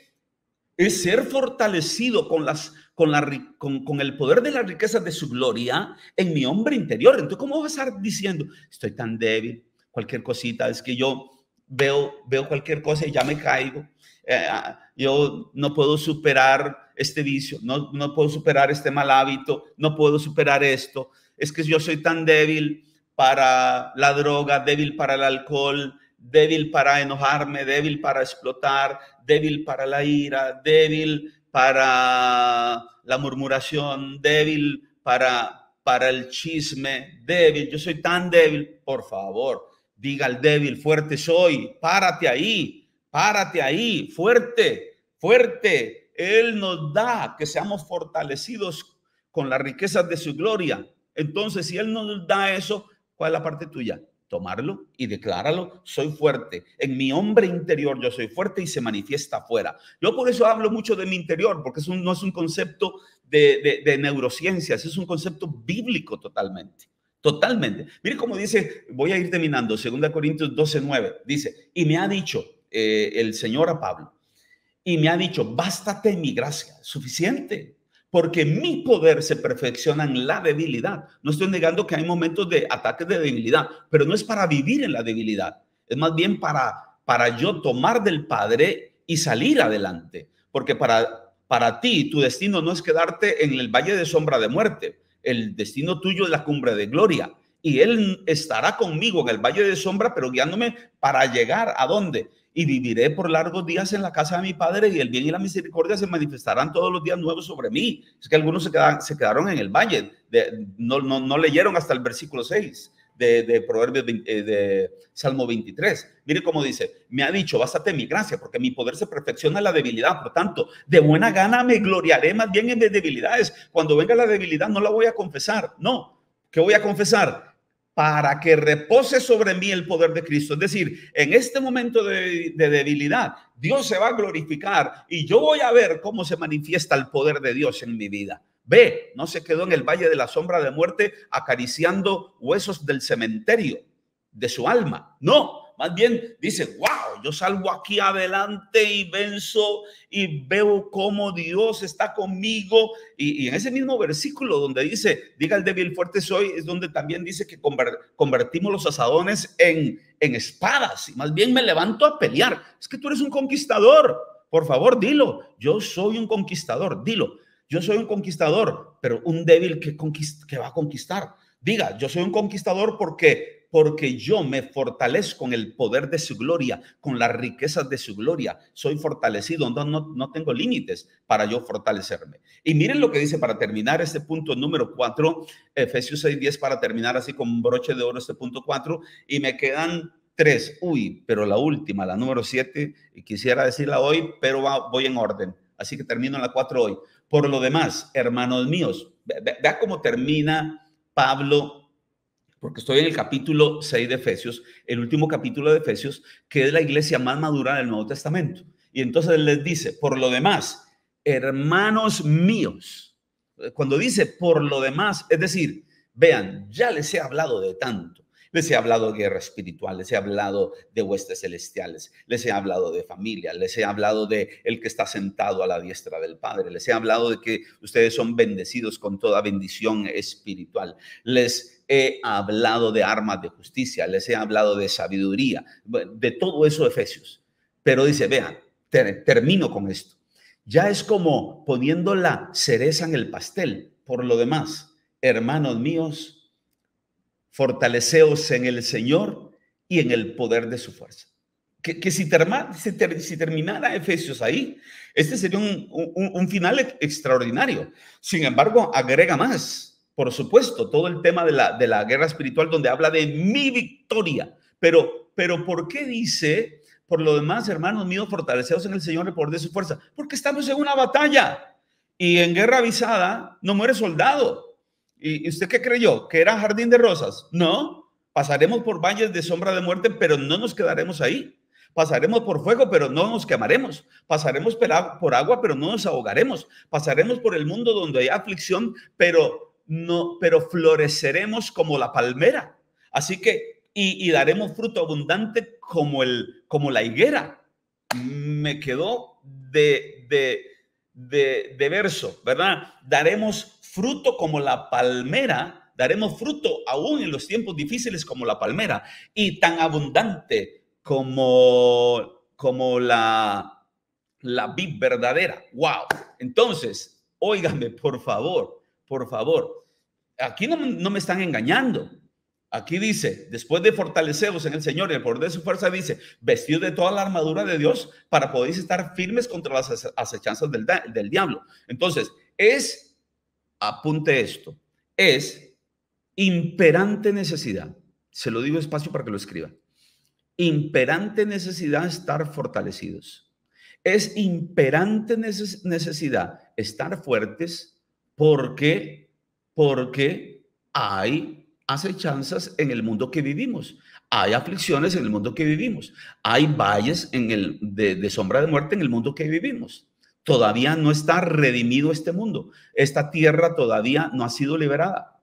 es ser fortalecido con las con, la, con, el poder de la riqueza de su gloria en mi hombre interior. Entonces, ¿cómo vas a estar diciendo, estoy tan débil, cualquier cosita, es que yo veo, veo cualquier cosa y ya me caigo, eh, ah, yo no puedo superar este vicio, no, no puedo superar este mal hábito, no puedo superar esto, es que yo soy tan débil para la droga, débil para el alcohol, débil para enojarme, débil para explotar, débil para la ira, débil para la murmuración, débil para, para el chisme, débil, yo soy tan débil, por favor, diga al débil, fuerte soy, párate ahí, párate ahí, fuerte, fuerte. Él nos da que seamos fortalecidos con las riquezas de su gloria entonces, si Él nos da eso, ¿cuál es la parte tuya? Tomarlo y decláralo. Soy fuerte. En mi hombre interior yo soy fuerte y se manifiesta afuera. Yo por eso hablo mucho de mi interior, porque eso no es un concepto de, de, neurociencias, es un concepto bíblico totalmente. Totalmente. Mire cómo dice, voy a ir terminando, 2 Corintios 12, 9. Dice, y me ha dicho eh, el Señor a Pablo, y me ha dicho, bástate mi gracia, suficiente porque mi poder se perfecciona en la debilidad. No estoy negando que hay momentos de ataques de debilidad, pero no es para vivir en la debilidad, es más bien para, para yo tomar del Padre y salir adelante, porque para, para ti tu destino no es quedarte en el valle de sombra de muerte, el destino tuyo es la cumbre de gloria. Y Él estará conmigo en el valle de sombra, pero guiándome para llegar a dónde? y viviré por largos días en la casa de mi padre y el bien y la misericordia se manifestarán todos los días nuevos sobre mí. Es que algunos se, se quedaron en el valle, de, no, no, leyeron hasta el versículo 6 de, de eh, Salmo 23. Mire cómo dice, me ha dicho, bástate mi gracia, porque mi poder se perfecciona en la debilidad. Por tanto, de buena gana me gloriaré más bien en mis debilidades. Cuando venga la debilidad no la voy a confesar, no. ¿Qué voy a confesar? para que repose sobre mí el poder de Cristo. Es decir, en este momento de, debilidad, Dios se va a glorificar y yo voy a ver cómo se manifiesta el poder de Dios en mi vida. Ve, no se quedó en el valle de la sombra de muerte acariciando huesos del cementerio de su alma. No, más bien dice, wow, yo salgo aquí adelante y venzo y veo cómo Dios está conmigo. Y, en ese mismo versículo donde dice, diga el débil fuerte soy, es donde también dice que convertimos los asadones en, en espadas. Y más bien me levanto a pelear. Es que tú eres un conquistador. Por favor, dilo. Yo soy un conquistador. Dilo. Yo soy un conquistador, pero un débil que, que va a conquistar. Diga, yo soy un conquistador porque porque yo me fortalezco en el poder de su gloria, con las riquezas de su gloria. Soy fortalecido, no, no, tengo límites para yo fortalecerme. Y miren lo que dice para terminar este punto número 4, Efesios 6, 10, para terminar así con broche de oro este punto 4, y me quedan tres. Uy, pero la última, la número 7, quisiera decirla hoy, pero voy en orden. Así que termino la 4 hoy. Por lo demás, hermanos míos, vea cómo termina Pablo porque estoy en el capítulo 6 de Efesios, el último capítulo de Efesios, que es la iglesia más madura del Nuevo Testamento. Y entonces él les dice, por lo demás, hermanos míos, cuando dice por lo demás, es decir, vean, ya les he hablado de tanto. Les he hablado de guerra espiritual, les he hablado de huestes celestiales, les he hablado de familia, les he hablado de el que está sentado a la diestra del Padre, les he hablado de que ustedes son bendecidos con toda bendición espiritual. Les he hablado de armas de justicia, les he hablado de sabiduría, de todo eso Efesios. Pero dice, vean, termino con esto. Ya es como poniendo la cereza en el pastel. Por lo demás, hermanos míos, fortaleceos en el Señor y en el poder de su fuerza. Que, si, terminara Efesios ahí, este sería un final extraordinario. Sin embargo, agrega más por supuesto, todo el tema de la, de la guerra espiritual donde habla de mi victoria. Pero, pero ¿por qué dice, por lo demás, hermanos míos, fortalecidos en el Señor y por de su fuerza? Porque estamos en una batalla y en guerra avisada no muere soldado. ¿Y usted qué creyó? ¿Que era jardín de rosas? No, pasaremos por valles de sombra de muerte, pero no nos quedaremos ahí. Pasaremos por fuego, pero no nos quemaremos. Pasaremos por agua, pero no nos ahogaremos. Pasaremos por el mundo donde hay aflicción, pero no, pero floreceremos como la palmera. Así que, y, daremos fruto abundante como, el, como la higuera. Me quedó de, de, de, verso, ¿verdad? Daremos fruto como la palmera, daremos fruto aún en los tiempos difíciles como la palmera y tan abundante como, como la, la vid verdadera. ¡Wow! Entonces, óigame, por favor, por favor. Aquí no, me están engañando. Aquí dice, después de fortaleceros en el Señor y el poder de su fuerza, dice, vestidos de toda la armadura de Dios para poder estar firmes contra las acechanzas del, diablo. Entonces, es, apunte esto, es imperante necesidad. Se lo digo espacio para que lo escriba. Imperante necesidad estar fortalecidos. Es imperante necesidad estar fuertes porque, porque hay acechanzas en el mundo que vivimos, hay aflicciones en el mundo que vivimos, hay valles en el, de, sombra de muerte en el mundo que vivimos. Todavía no está redimido este mundo, esta tierra todavía no ha sido liberada.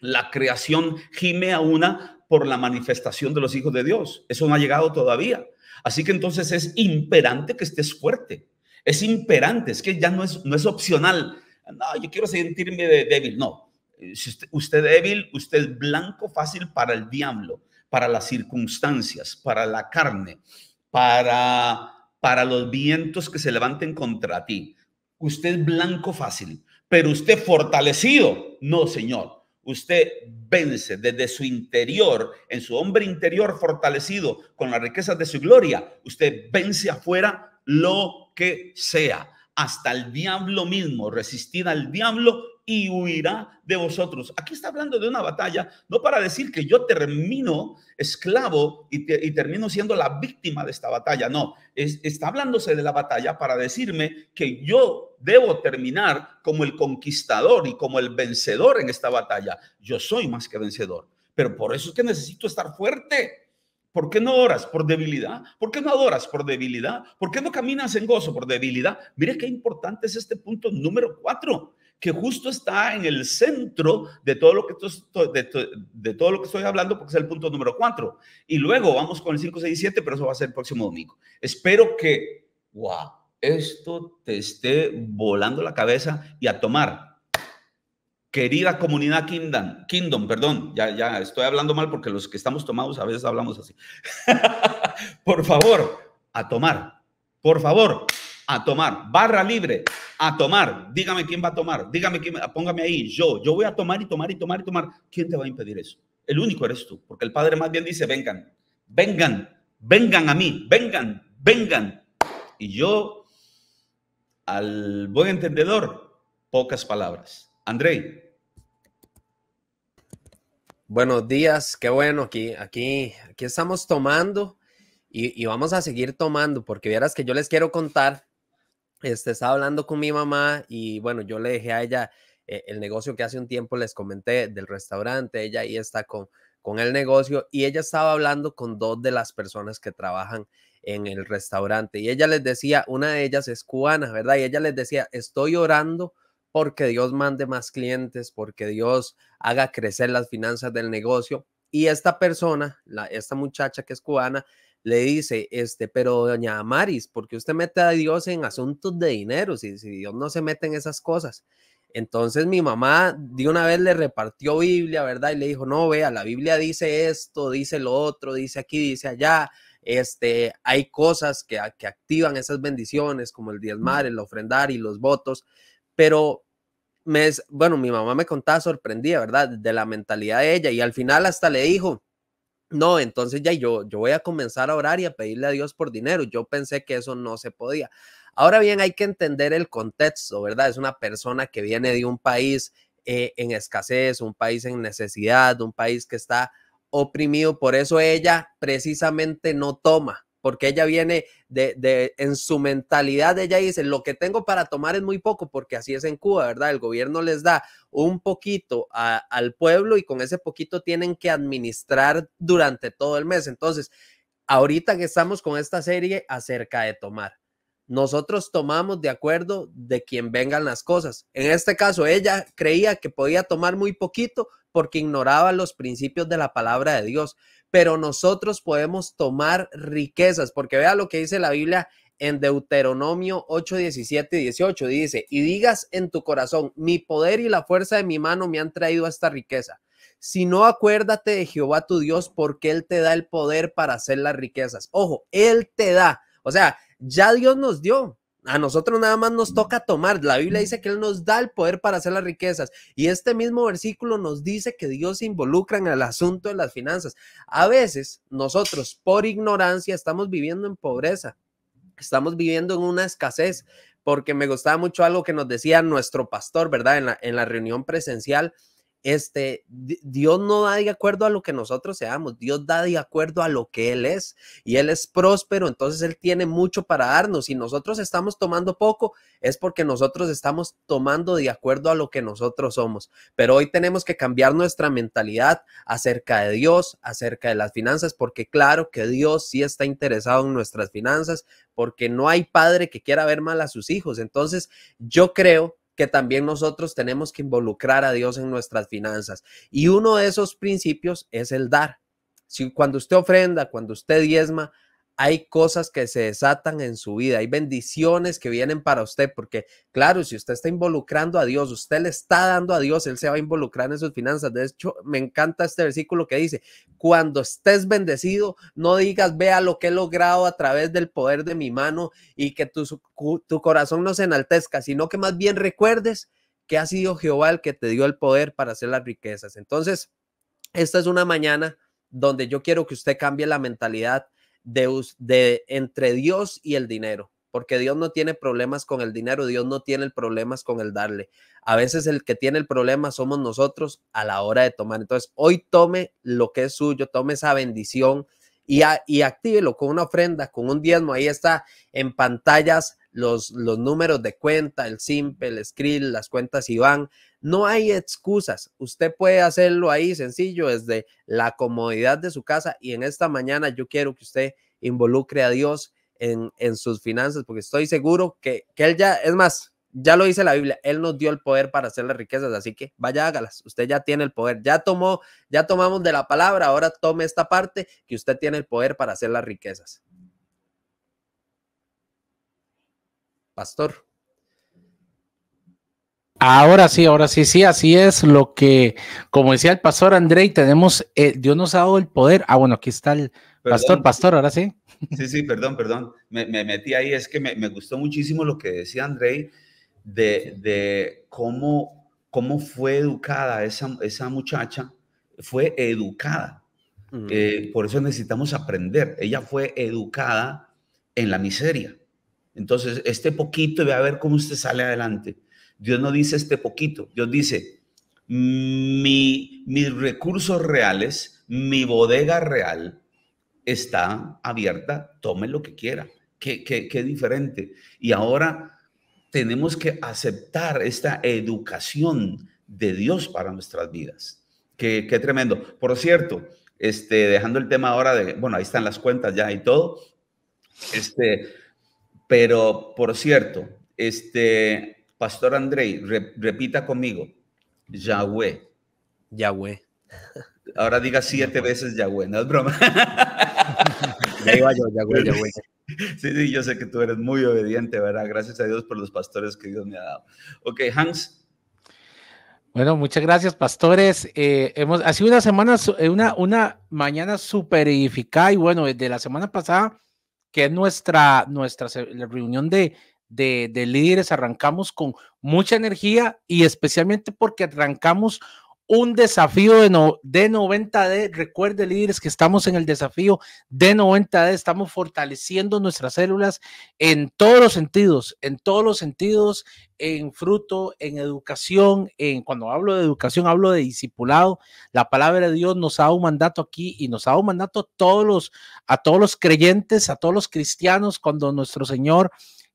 La creación gime a una por la manifestación de los hijos de Dios. Eso no ha llegado todavía. Así que entonces es imperante que estés fuerte. Es imperante, es que ya no es, no es opcional, no, yo quiero sentirme débil. No, usted, débil, usted es blanco fácil para el diablo, para las circunstancias, para la carne, para, para los vientos que se levanten contra ti. Usted blanco fácil, pero usted fortalecido. No, Señor. Usted vence desde su interior, en su hombre interior fortalecido con las riqueza de su gloria. Usted vence afuera lo que sea hasta el diablo mismo, resistir al diablo y huirá de vosotros. Aquí está hablando de una batalla, no para decir que yo termino esclavo y, termino siendo la víctima de esta batalla, no, está hablándose de la batalla para decirme que yo debo terminar como el conquistador y como el vencedor en esta batalla. Yo soy más que vencedor, pero por eso es que necesito estar fuerte. ¿Por qué no oras por debilidad? ¿Por qué no adoras por debilidad? ¿Por qué no caminas en gozo por debilidad? Mire qué importante es este punto número cuatro, que justo está en el centro de todo lo que, estoy, hablando, porque es el punto número cuatro. Y luego vamos con el 5, 6 y 7, pero eso va a ser el próximo domingo. Espero que, wow, esto te esté volando la cabeza y a tomar Querida comunidad Kingdom, Kingdom, perdón, ya, ya estoy hablando mal porque los que estamos tomados a veces hablamos así. <laughs> por favor, a tomar. Por favor, a tomar. Barra libre, a tomar. Dígame quién va a tomar. Dígame quién, póngame ahí, yo. Yo voy a tomar y tomar y tomar y tomar. ¿Quién te va a impedir eso? El único eres tú, porque el Padre más bien dice, vengan, vengan, vengan a mí, vengan, vengan. Y yo, al buen entendedor, pocas palabras. André. Buenos días, qué bueno, aquí, aquí, aquí estamos tomando y, vamos a seguir tomando, porque vieras que yo les quiero contar, este, estaba hablando con mi mamá y bueno, yo le dejé a ella eh, el negocio que hace un tiempo les comenté del restaurante, ella ahí está con, con el negocio y ella estaba hablando con dos de las personas que trabajan en el restaurante y ella les decía, una de ellas es cubana, ¿verdad? Y ella les decía, estoy orando porque Dios mande más clientes, porque Dios haga crecer las finanzas del negocio. Y esta persona, esta muchacha que es cubana, le dice, este, pero doña Maris, ¿por qué usted mete a Dios en asuntos de dinero? Si, Dios no se mete en esas cosas. Entonces mi mamá de una vez le repartió Biblia, ¿verdad? Y le dijo, no, vea, la Biblia dice esto, dice lo otro, dice aquí, dice allá. Este, hay cosas que, que activan esas bendiciones, como el diezmar, el ofrendar y los votos pero bueno, mi mamá me contaba sorprendida, ¿verdad? De la mentalidad de ella y al final hasta le dijo, no, entonces ya yo, yo voy a comenzar a orar y a pedirle a Dios por dinero. Yo pensé que eso no se podía. Ahora bien, hay que entender el contexto, ¿verdad? Es una persona que viene de un país eh, en escasez, un país en necesidad, un país que está oprimido. Por eso ella precisamente no toma, porque ella viene de, en su mentalidad, ella dice, lo que tengo para tomar es muy poco, porque así es en Cuba, ¿verdad? El gobierno les da un poquito al pueblo y con ese poquito tienen que administrar durante todo el mes. Entonces, ahorita que estamos con esta serie acerca de tomar, nosotros tomamos de acuerdo de quien vengan las cosas. En este caso, ella creía que podía tomar muy poquito porque ignoraba los principios de la palabra de Dios pero nosotros podemos tomar riquezas, porque vea lo que dice la Biblia en Deuteronomio 8, 17 y 18. Dice, y digas en tu corazón, mi poder y la fuerza de mi mano me han traído a esta riqueza. Si no, acuérdate de Jehová tu Dios, porque Él te da el poder para hacer las riquezas. Ojo, Él te da. O sea, ya Dios nos dio. A nosotros nada más nos toca tomar. La Biblia dice que Él nos da el poder para hacer las riquezas. Y este mismo versículo nos dice que Dios se involucra en el asunto de las finanzas. A veces nosotros por ignorancia estamos viviendo en pobreza, estamos viviendo en una escasez, porque me gustaba mucho algo que nos decía nuestro pastor, ¿verdad? En la, en la reunión presencial este, Dios no da de acuerdo a lo que nosotros seamos, Dios da de acuerdo a lo que Él es y Él es próspero, entonces Él tiene mucho para darnos. y nosotros estamos tomando poco, es porque nosotros estamos tomando de acuerdo a lo que nosotros somos. Pero hoy tenemos que cambiar nuestra mentalidad acerca de Dios, acerca de las finanzas, porque claro que Dios sí está interesado en nuestras finanzas, porque no hay padre que quiera ver mal a sus hijos. Entonces yo creo que también nosotros tenemos que involucrar a Dios en nuestras finanzas. Y uno de esos principios es el dar. Si cuando usted ofrenda, cuando usted diezma, hay cosas que se desatan en su vida, hay bendiciones que vienen para usted, porque claro, si usted está involucrando a Dios, usted le está dando a Dios, Él se va a involucrar en sus finanzas. De hecho, me encanta este versículo que dice, cuando estés bendecido, no digas, vea lo que he logrado a través del poder de mi mano y que tu, corazón no se enaltezca, sino que más bien recuerdes que ha sido Jehová el que te dio el poder para hacer las riquezas. Entonces, esta es una mañana donde yo quiero que usted cambie la mentalidad de, entre Dios y el dinero, porque Dios no tiene problemas con el dinero, Dios no tiene problemas con el darle. A veces el que tiene el problema somos nosotros a la hora de tomar. Entonces, hoy tome lo que es suyo, tome esa bendición, y, actívelo con una ofrenda, con un diezmo. Ahí está en pantallas los, los números de cuenta, el simple, el Skrill, las cuentas Iván. No hay excusas. Usted puede hacerlo ahí sencillo desde la comodidad de su casa. Y en esta mañana yo quiero que usted involucre a Dios en, en sus finanzas, porque estoy seguro que, que Él ya, es más, ya lo dice la Biblia, Él nos dio el poder para hacer las riquezas, así que vaya, hágalas, usted ya tiene el poder, ya tomó, ya tomamos de la palabra, ahora tome esta parte que usted tiene el poder para hacer las riquezas. Pastor. Ahora sí, ahora sí, sí, así es lo que, como decía el pastor André, tenemos, eh, Dios nos ha dado el poder. Ah, bueno, aquí está el pastor, pastor, ahora sí. Sí, sí, perdón, perdón, me, metí ahí, es que me, gustó muchísimo lo que decía André de, cómo, cómo fue educada esa, esa muchacha, fue educada. Eh, por eso necesitamos aprender. Ella fue educada en la miseria. Entonces, este poquito y ve a ver cómo usted sale adelante. Dios no dice este poquito, Dios dice, mi, mis recursos reales, mi bodega real está abierta, tome lo que quiera. Qué, qué, qué diferente. Y ahora tenemos que aceptar esta educación de Dios para nuestras vidas. Qué, tremendo. Por cierto, este, dejando el tema ahora de, bueno, ahí están las cuentas ya y todo. Este, pero, por cierto, este, Pastor Andrei, repita conmigo, Yahweh. Yahweh. Ahora diga siete veces Yahweh, no es broma. <laughs> <laughs> Yahweh, Yahweh. Sí, sí, yo sé que tú eres muy obediente, ¿verdad? Gracias a Dios por los pastores que Dios me ha dado. Ok, Hans. Bueno, muchas gracias, pastores. Eh, hemos, ha sido una semana, eh, una, una mañana súper edificada y bueno, desde la semana pasada, que es nuestra, nuestra reunión de, de, de líderes, arrancamos con mucha energía y especialmente porque arrancamos un desafío de, no, de 90D. Recuerde, líderes, que estamos en el desafío de 90D. Estamos fortaleciendo nuestras células en todos los sentidos, en todos los sentidos, en fruto, en educación. En, cuando hablo de educación, hablo de discipulado. La palabra de Dios nos ha dado un mandato aquí y nos ha un mandato todos los, a todos los creyentes, a todos los cristianos, cuando nuestro Señor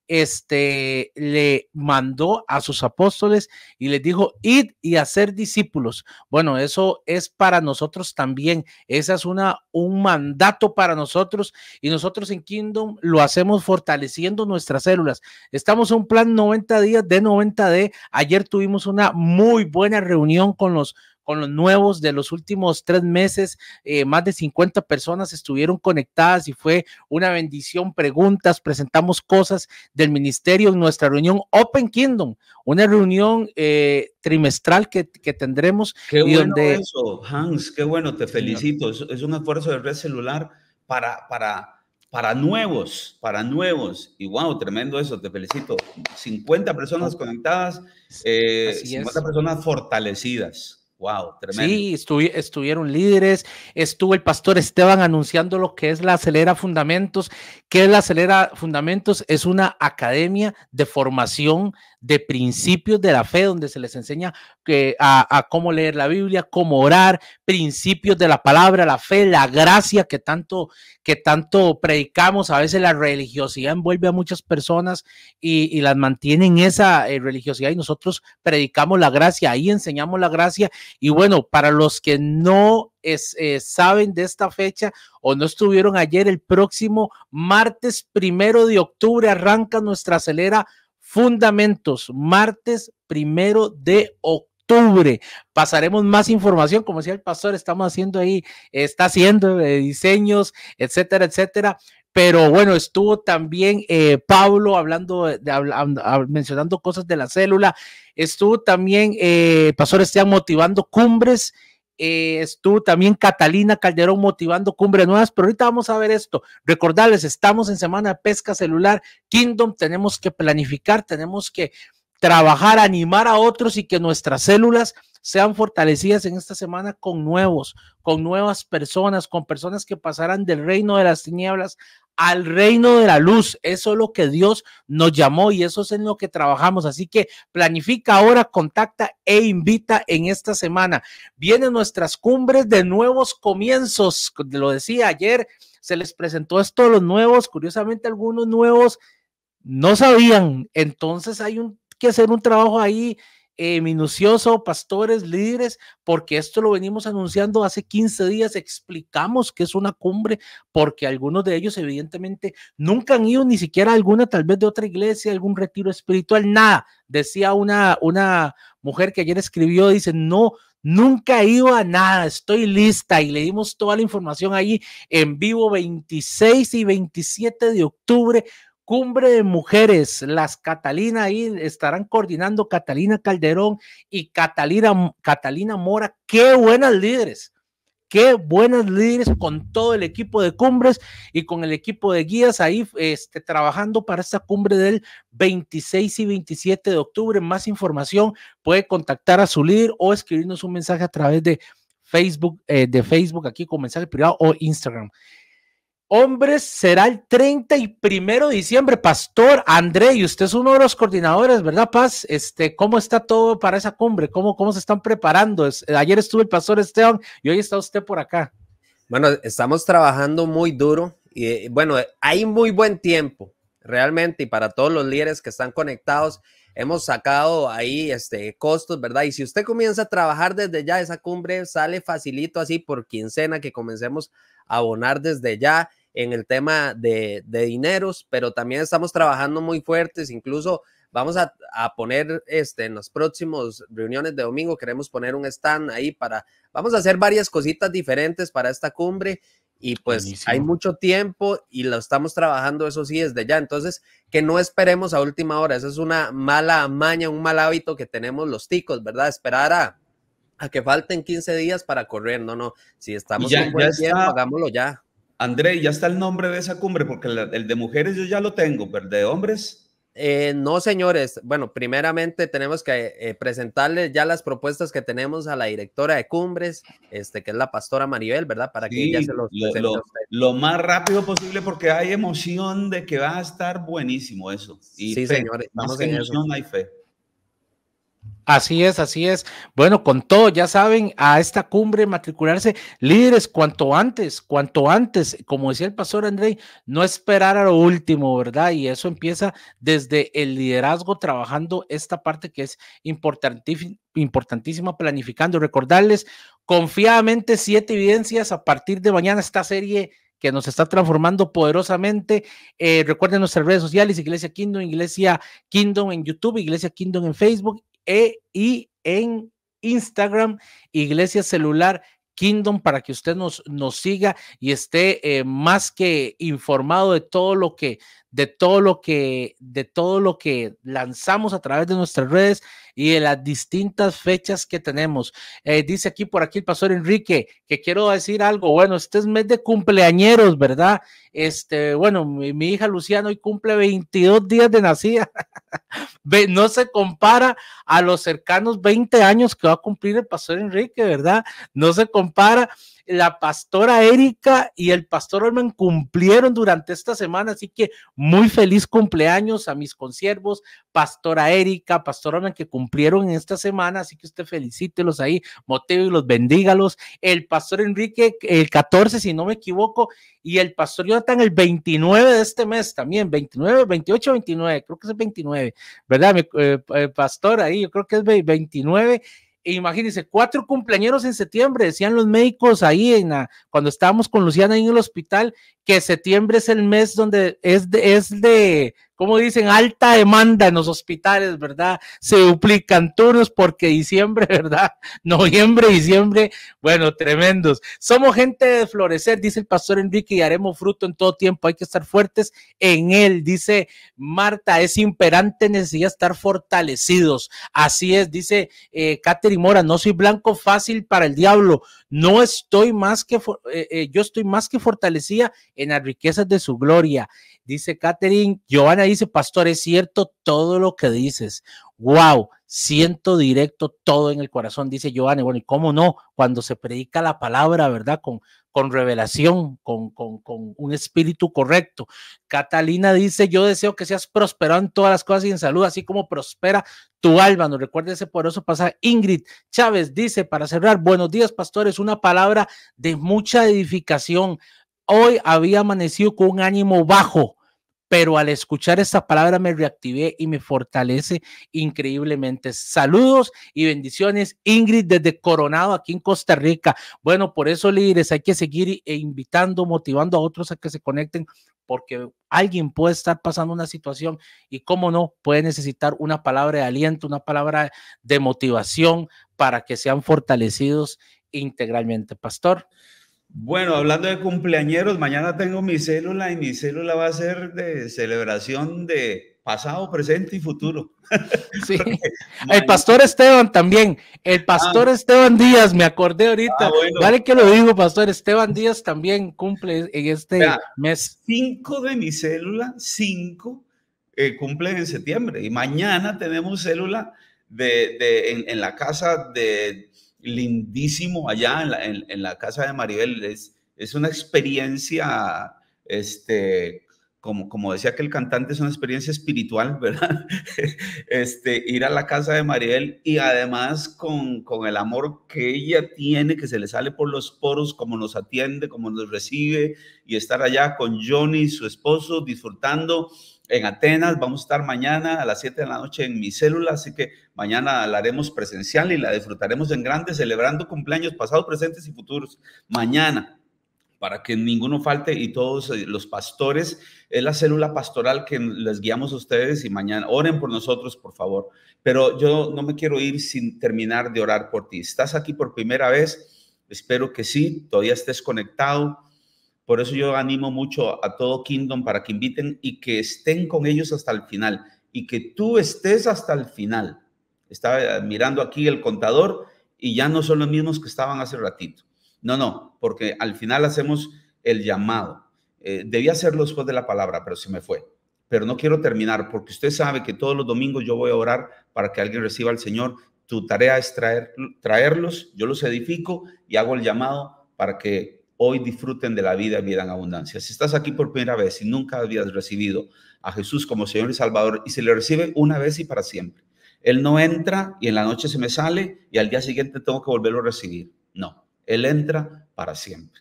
este, le mandó a sus apóstoles y les dijo, id y hacer discípulos. Bueno, eso es para nosotros también. ese es una, un mandato para nosotros y nosotros en Kingdom lo hacemos fortaleciendo nuestras células. Estamos en un plan 90 días de 90D. Ayer tuvimos una muy buena reunión con los con los nuevos de los últimos tres meses. Eh, más de 50 personas estuvieron conectadas y fue una bendición. Preguntas, presentamos cosas del ministerio en nuestra reunión Open Kingdom, una reunión eh, trimestral que, tendremos. Qué y eso, Hans, qué bueno, te felicito. Es, un esfuerzo de red celular para... para para nuevos, para nuevos. Y wow, tremendo eso, te felicito. 50 personas conectadas, eh, 50 personas fortalecidas. Wow, tremendo. Sí, estuvieron líderes, estuvo el pastor Esteban anunciando lo que es la Acelera Fundamentos, ¿Qué es la Acelera Fundamentos, es una academia de formación de principios de la fe, donde se les enseña que, a, cómo leer la Biblia, cómo orar, principios de la palabra, la fe, la gracia que tanto, que tanto predicamos. A veces la religiosidad envuelve a muchas personas y, las mantiene en esa eh, religiosidad y nosotros predicamos la gracia, ahí enseñamos la gracia. Y bueno, para los que no eh, saben de esta fecha o no estuvieron ayer, el próximo martes primero de octubre arranca nuestra acelera Fundamentos, martes primero de octubre. Pasaremos más información, como decía el pastor, estamos haciendo ahí, está haciendo eh, diseños, etcétera, etcétera. Pero bueno, estuvo también eh, Pablo hablando, mencionando cosas de la célula. Estuvo también eh, Pastor está motivando cumbres estuvo también Catalina Calderón motivando Cumbre Nuevas, pero ahorita vamos a ver esto. Recordarles, estamos en semana pesca celular Kingdom, tenemos que planificar, tenemos que trabajar, animar a otros y que nuestras células sean fortalecidas en esta semana con nuevos, con nuevas personas, con personas que pasarán del reino de las tinieblas al reino de la luz. Eso es lo que Dios nos llamó y eso es en lo que trabajamos. Así que planifica ahora, contacta e invita en esta semana. Vienen nuestras cumbres de nuevos comienzos. Lo decía ayer, se les presentó esto a los nuevos. Curiosamente, algunos nuevos no sabían. Entonces hay un, que hacer un trabajo ahí eh, minucioso, pastores, líderes, porque esto lo venimos anunciando hace 15 días, explicamos que es una cumbre, porque algunos de ellos evidentemente nunca han ido ni siquiera alguna, tal vez de otra iglesia, algún retiro espiritual, nada. Decía una, una mujer que ayer escribió, dice, no, Nunca iba a nada, estoy lista y le dimos toda la información ahí en vivo 26 y 27 de octubre. Cumbre de Mujeres, las Catalina ahí estarán coordinando Catalina Calderón y Catalina, Catalina Mora. Qué buenas líderes, qué buenas líderes con todo el equipo de cumbres y con el equipo de guías ahí este, trabajando para esta cumbre del 26 y 27 de octubre. Más información puede contactar a su líder o escribirnos un mensaje a través de Facebook, eh, de Facebook aquí con mensaje privado o Instagram hombres será el 31 de diciembre. Pastor André, y usted es uno de los coordinadores, ¿verdad, Paz? Este, ¿Cómo está todo para esa cumbre? ¿Cómo, cómo se están preparando? Eh, ayer estuvo el pastor Esteban y hoy está usted por acá. Bueno, estamos trabajando muy duro y eh, bueno, hay muy buen tiempo realmente y para todos los líderes que están conectados. Hemos sacado ahí este, costos, ¿verdad? Y si usted comienza a trabajar desde ya, esa cumbre sale facilito así por quincena que comencemos a abonar desde ya en el tema de, de dineros, pero también estamos trabajando muy fuertes, incluso vamos a, a, poner este, en las próximas reuniones de domingo, queremos poner un stand ahí para, vamos a hacer varias cositas diferentes para esta cumbre y pues hay mucho tiempo y lo estamos trabajando eso sí desde ya, entonces que no esperemos a última hora, esa es una mala maña, un mal hábito que tenemos los ticos, ¿verdad? Esperar a, a que falten 15 días para correr, no, no, si estamos buen tiempo, hagámoslo ya. André, ¿ya está el nombre de esa cumbre? Porque el de mujeres yo ya lo tengo, pero de hombres. Eh, no, señores. Bueno, primeramente tenemos que eh, presentarle presentarles ya las propuestas que tenemos a la directora de cumbres, este, que es la pastora Maribel, ¿verdad? Para que ella se los lo, más rápido posible porque hay emoción de que va a estar buenísimo eso. Y sí, señores. vamos que emoción hay fe. Así es, así es. Bueno, con todo, ya saben, a esta cumbre matricularse líderes cuanto antes, cuanto antes, como decía el pastor André, no esperar a lo último, ¿verdad? Y eso empieza desde el liderazgo trabajando esta parte que es importantísima, planificando. Recordarles confiadamente siete evidencias a partir de mañana esta serie que nos está transformando poderosamente. Eh, recuerden nuestras redes sociales, Iglesia Kingdom, Iglesia Kingdom en YouTube, Iglesia Kingdom en Facebook e y en Instagram, Iglesia Celular Kingdom para que usted nos, nos siga y esté eh, más que informado de todo lo que de todo lo que, de todo lo que lanzamos a través de nuestras redes y de las distintas fechas que tenemos. Eh, dice aquí por aquí el pastor Enrique que quiero decir algo. Bueno, este es mes de cumpleañeros, ¿verdad? Este, bueno, mi, hija Luciana hoy cumple 22 días de nacida. <laughs> no se compara a los cercanos 20 años que va a cumplir el pastor Enrique, ¿verdad? No se compara la pastora Erika y el pastor Olman cumplieron durante esta semana, así que muy feliz cumpleaños a mis conciervos, pastora Erika, pastor Olman, que cumplieron en esta semana, así que usted felicítelos ahí, motive y los bendígalos, el pastor Enrique el 14, si no me equivoco, y el pastor Jonathan el 29 de este mes también, 29, 28, 29, creo que es el 29, ¿verdad? Eh, eh, pastor ahí, yo creo que es 29 imagínense, cuatro cumpleaños en septiembre, decían los médicos ahí en cuando estábamos con Luciana en el hospital, que septiembre es el mes donde es de, es de como dicen, alta demanda en los hospitales, ¿verdad? Se duplican turnos porque diciembre, <laughs> ¿verdad? Noviembre, diciembre, bueno, tremendos. Somos gente de florecer, dice el pastor Enrique, y haremos fruto en todo tiempo. Hay que estar fuertes en él, dice Marta. Es imperante necesidad estar fortalecidos. Así es, dice eh, Mora, no soy blanco fácil para el diablo. No estoy más que, eh, eh, yo estoy más que fortalecida en las riquezas de su gloria. Dice Catherine, Giovanna dice, pastor, es cierto todo lo que dices. Wow, siento directo todo en el corazón, dice Giovanni. Bueno, y cómo no, cuando se predica la palabra, ¿verdad? Con, con revelación, con, con, un espíritu correcto. Catalina dice, yo deseo que seas prosperado en todas las cosas y en salud, así como prospera tu alma. no recuerda ese poderoso pasar Ingrid Chávez dice, para cerrar, buenos días, es una palabra de mucha edificación. Hoy había amanecido con un ánimo bajo pero al escuchar esta palabra me reactivé y me fortalece increíblemente. Saludos y bendiciones, Ingrid, desde Coronado, aquí en Costa Rica. Bueno, por eso, líderes, hay que seguir e invitando, motivando a otros a que se conecten, porque alguien puede estar pasando una situación y, cómo no, puede necesitar una palabra de aliento, una palabra de motivación para que sean fortalecidos integralmente. Pastor. Bueno, hablando de cumpleañeros, mañana tengo mi célula y mi célula va a ser de celebración de pasado, presente y futuro. <laughs> Sí. <laughs> el pastor Esteban también, el ah. pastor Esteban Díaz, me acordé ahorita. Ah, vale que lo digo, pastor Esteban Díaz también cumple en este mes. Cinco de mi célula, cinco, eh, cumplen en septiembre y mañana tenemos célula de, en la casa de lindísimo allá en la, casa de Maribel. Es, es una experiencia, este, como, como decía que el cantante, es una experiencia espiritual, <laughs> ¿verdad? Este, ir a la casa de Maribel y además con, con el amor que ella tiene, que se le sale por los poros, como nos atiende, como nos recibe, y estar allá con Johnny, su esposo, disfrutando en Atenas, vamos a estar mañana a las 7 de la noche en mi célula, así que mañana la haremos presencial y la disfrutaremos en grande, celebrando cumpleaños pasados, presentes y futuros. Mañana, para que ninguno falte y todos eh, los pastores, es la célula pastoral que les guiamos a ustedes y mañana oren por nosotros, por favor. Pero yo no me quiero ir sin terminar de orar por ti. ¿Estás aquí por primera vez? Espero que sí, todavía estés conectado por eso yo animo mucho a todo Kingdom para que inviten y que estén con ellos hasta el final y que tú estés hasta el final. Estaba eh, mirando aquí el contador y ya no son los mismos que estaban hace ratito. No, no, porque al final hacemos el llamado. Eh, debía hacerlo después de la palabra, pero se me fue. Pero no quiero terminar porque usted sabe que todos los domingos yo voy a orar para que alguien reciba al Señor. Tu tarea es traer, traerlos, yo los edifico y hago el llamado para que hoy disfruten de la vida y vida abundancia. Si estás aquí por primera vez y nunca habías recibido a Jesús como Señor y Salvador y se le recibe una vez y para siempre, Él no entra y en la noche se me sale y al día siguiente tengo que volverlo a recibir. No, Él entra para siempre.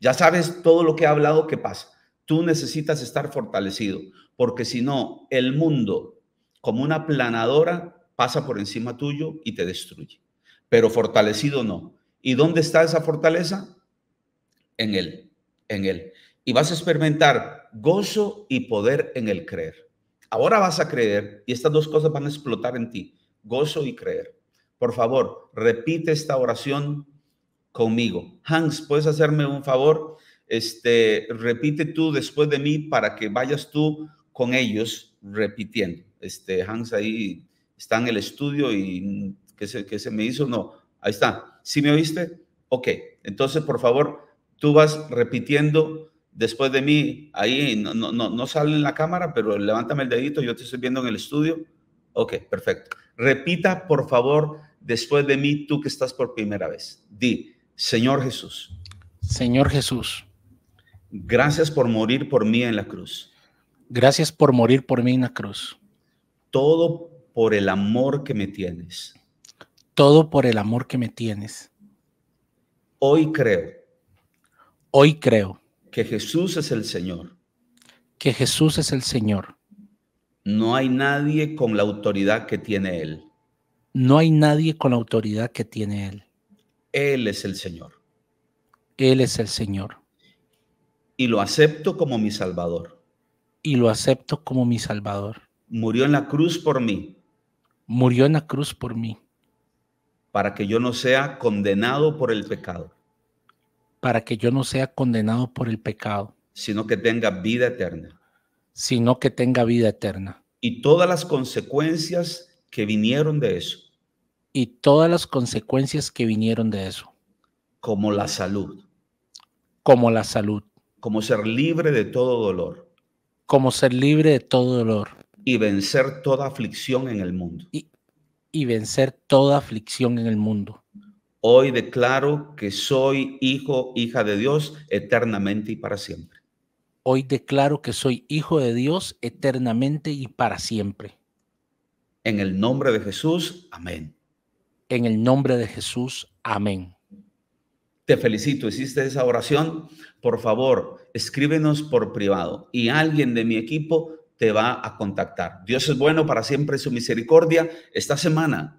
Ya sabes todo lo que he hablado que pasa. Tú necesitas estar fortalecido, porque si no, el mundo, como una planadora, pasa por encima tuyo y te destruye. Pero fortalecido no. ¿Y dónde está esa fortaleza? en Él, en Él. Y vas a experimentar gozo y poder en el creer. Ahora vas a creer y estas dos cosas van a explotar en ti, gozo y creer. Por favor, repite esta oración conmigo. Hans, ¿puedes hacerme un favor? Este, repite tú después de mí para que vayas tú con ellos repitiendo. Este, Hans ahí está en el estudio y que se, que se me hizo, no, ahí está. ¿Sí me oíste? Ok, entonces por favor, tú vas repitiendo después de mí, ahí no, no, no, sale en la cámara, pero levántame el dedito, yo te estoy viendo en el estudio. Ok, perfecto. Repita, por favor, después de mí, tú que estás por primera vez. Di, Señor Jesús. Señor Jesús. Gracias por morir por mí en la cruz. Gracias por morir por mí en la cruz. Todo por el amor que me tienes. Todo por el amor que me tienes. Hoy creo Hoy creo que Jesús es el Señor. Que Jesús es el Señor. No hay nadie con la autoridad que tiene Él. No hay nadie con la autoridad que tiene Él. Él es el Señor. Él es el Señor. Y lo acepto como mi Salvador. Y lo acepto como mi Salvador. Murió en la cruz por mí. Murió en la cruz por mí. Para que yo no sea condenado por el pecado para que yo no sea condenado por el pecado, sino que tenga vida eterna. Sino que tenga vida eterna. Y todas las consecuencias que vinieron de eso. Y todas las consecuencias que vinieron de eso. Como la salud. Como la salud. Como ser libre de todo dolor. Como ser libre de todo dolor. Y vencer toda aflicción en el mundo. Y, y vencer toda aflicción en el mundo. Hoy declaro que soy hijo, hija de Dios eternamente y para siempre. Hoy declaro que soy hijo de Dios eternamente y para siempre. En el nombre de Jesús, amén. En el nombre de Jesús, amén. Te felicito, hiciste esa oración. Por favor, escríbenos por privado y alguien de mi equipo te va a contactar. Dios es bueno para siempre, su misericordia. Esta semana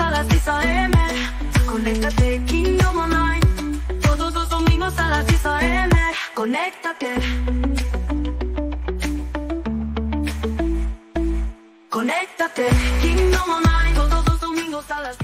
a las 10 a.m. Conéctate Kingdom Online. Todos los domingos a las 10 a.m. Conéctate. Conéctate Kingdom Online. Todos los domingos a las am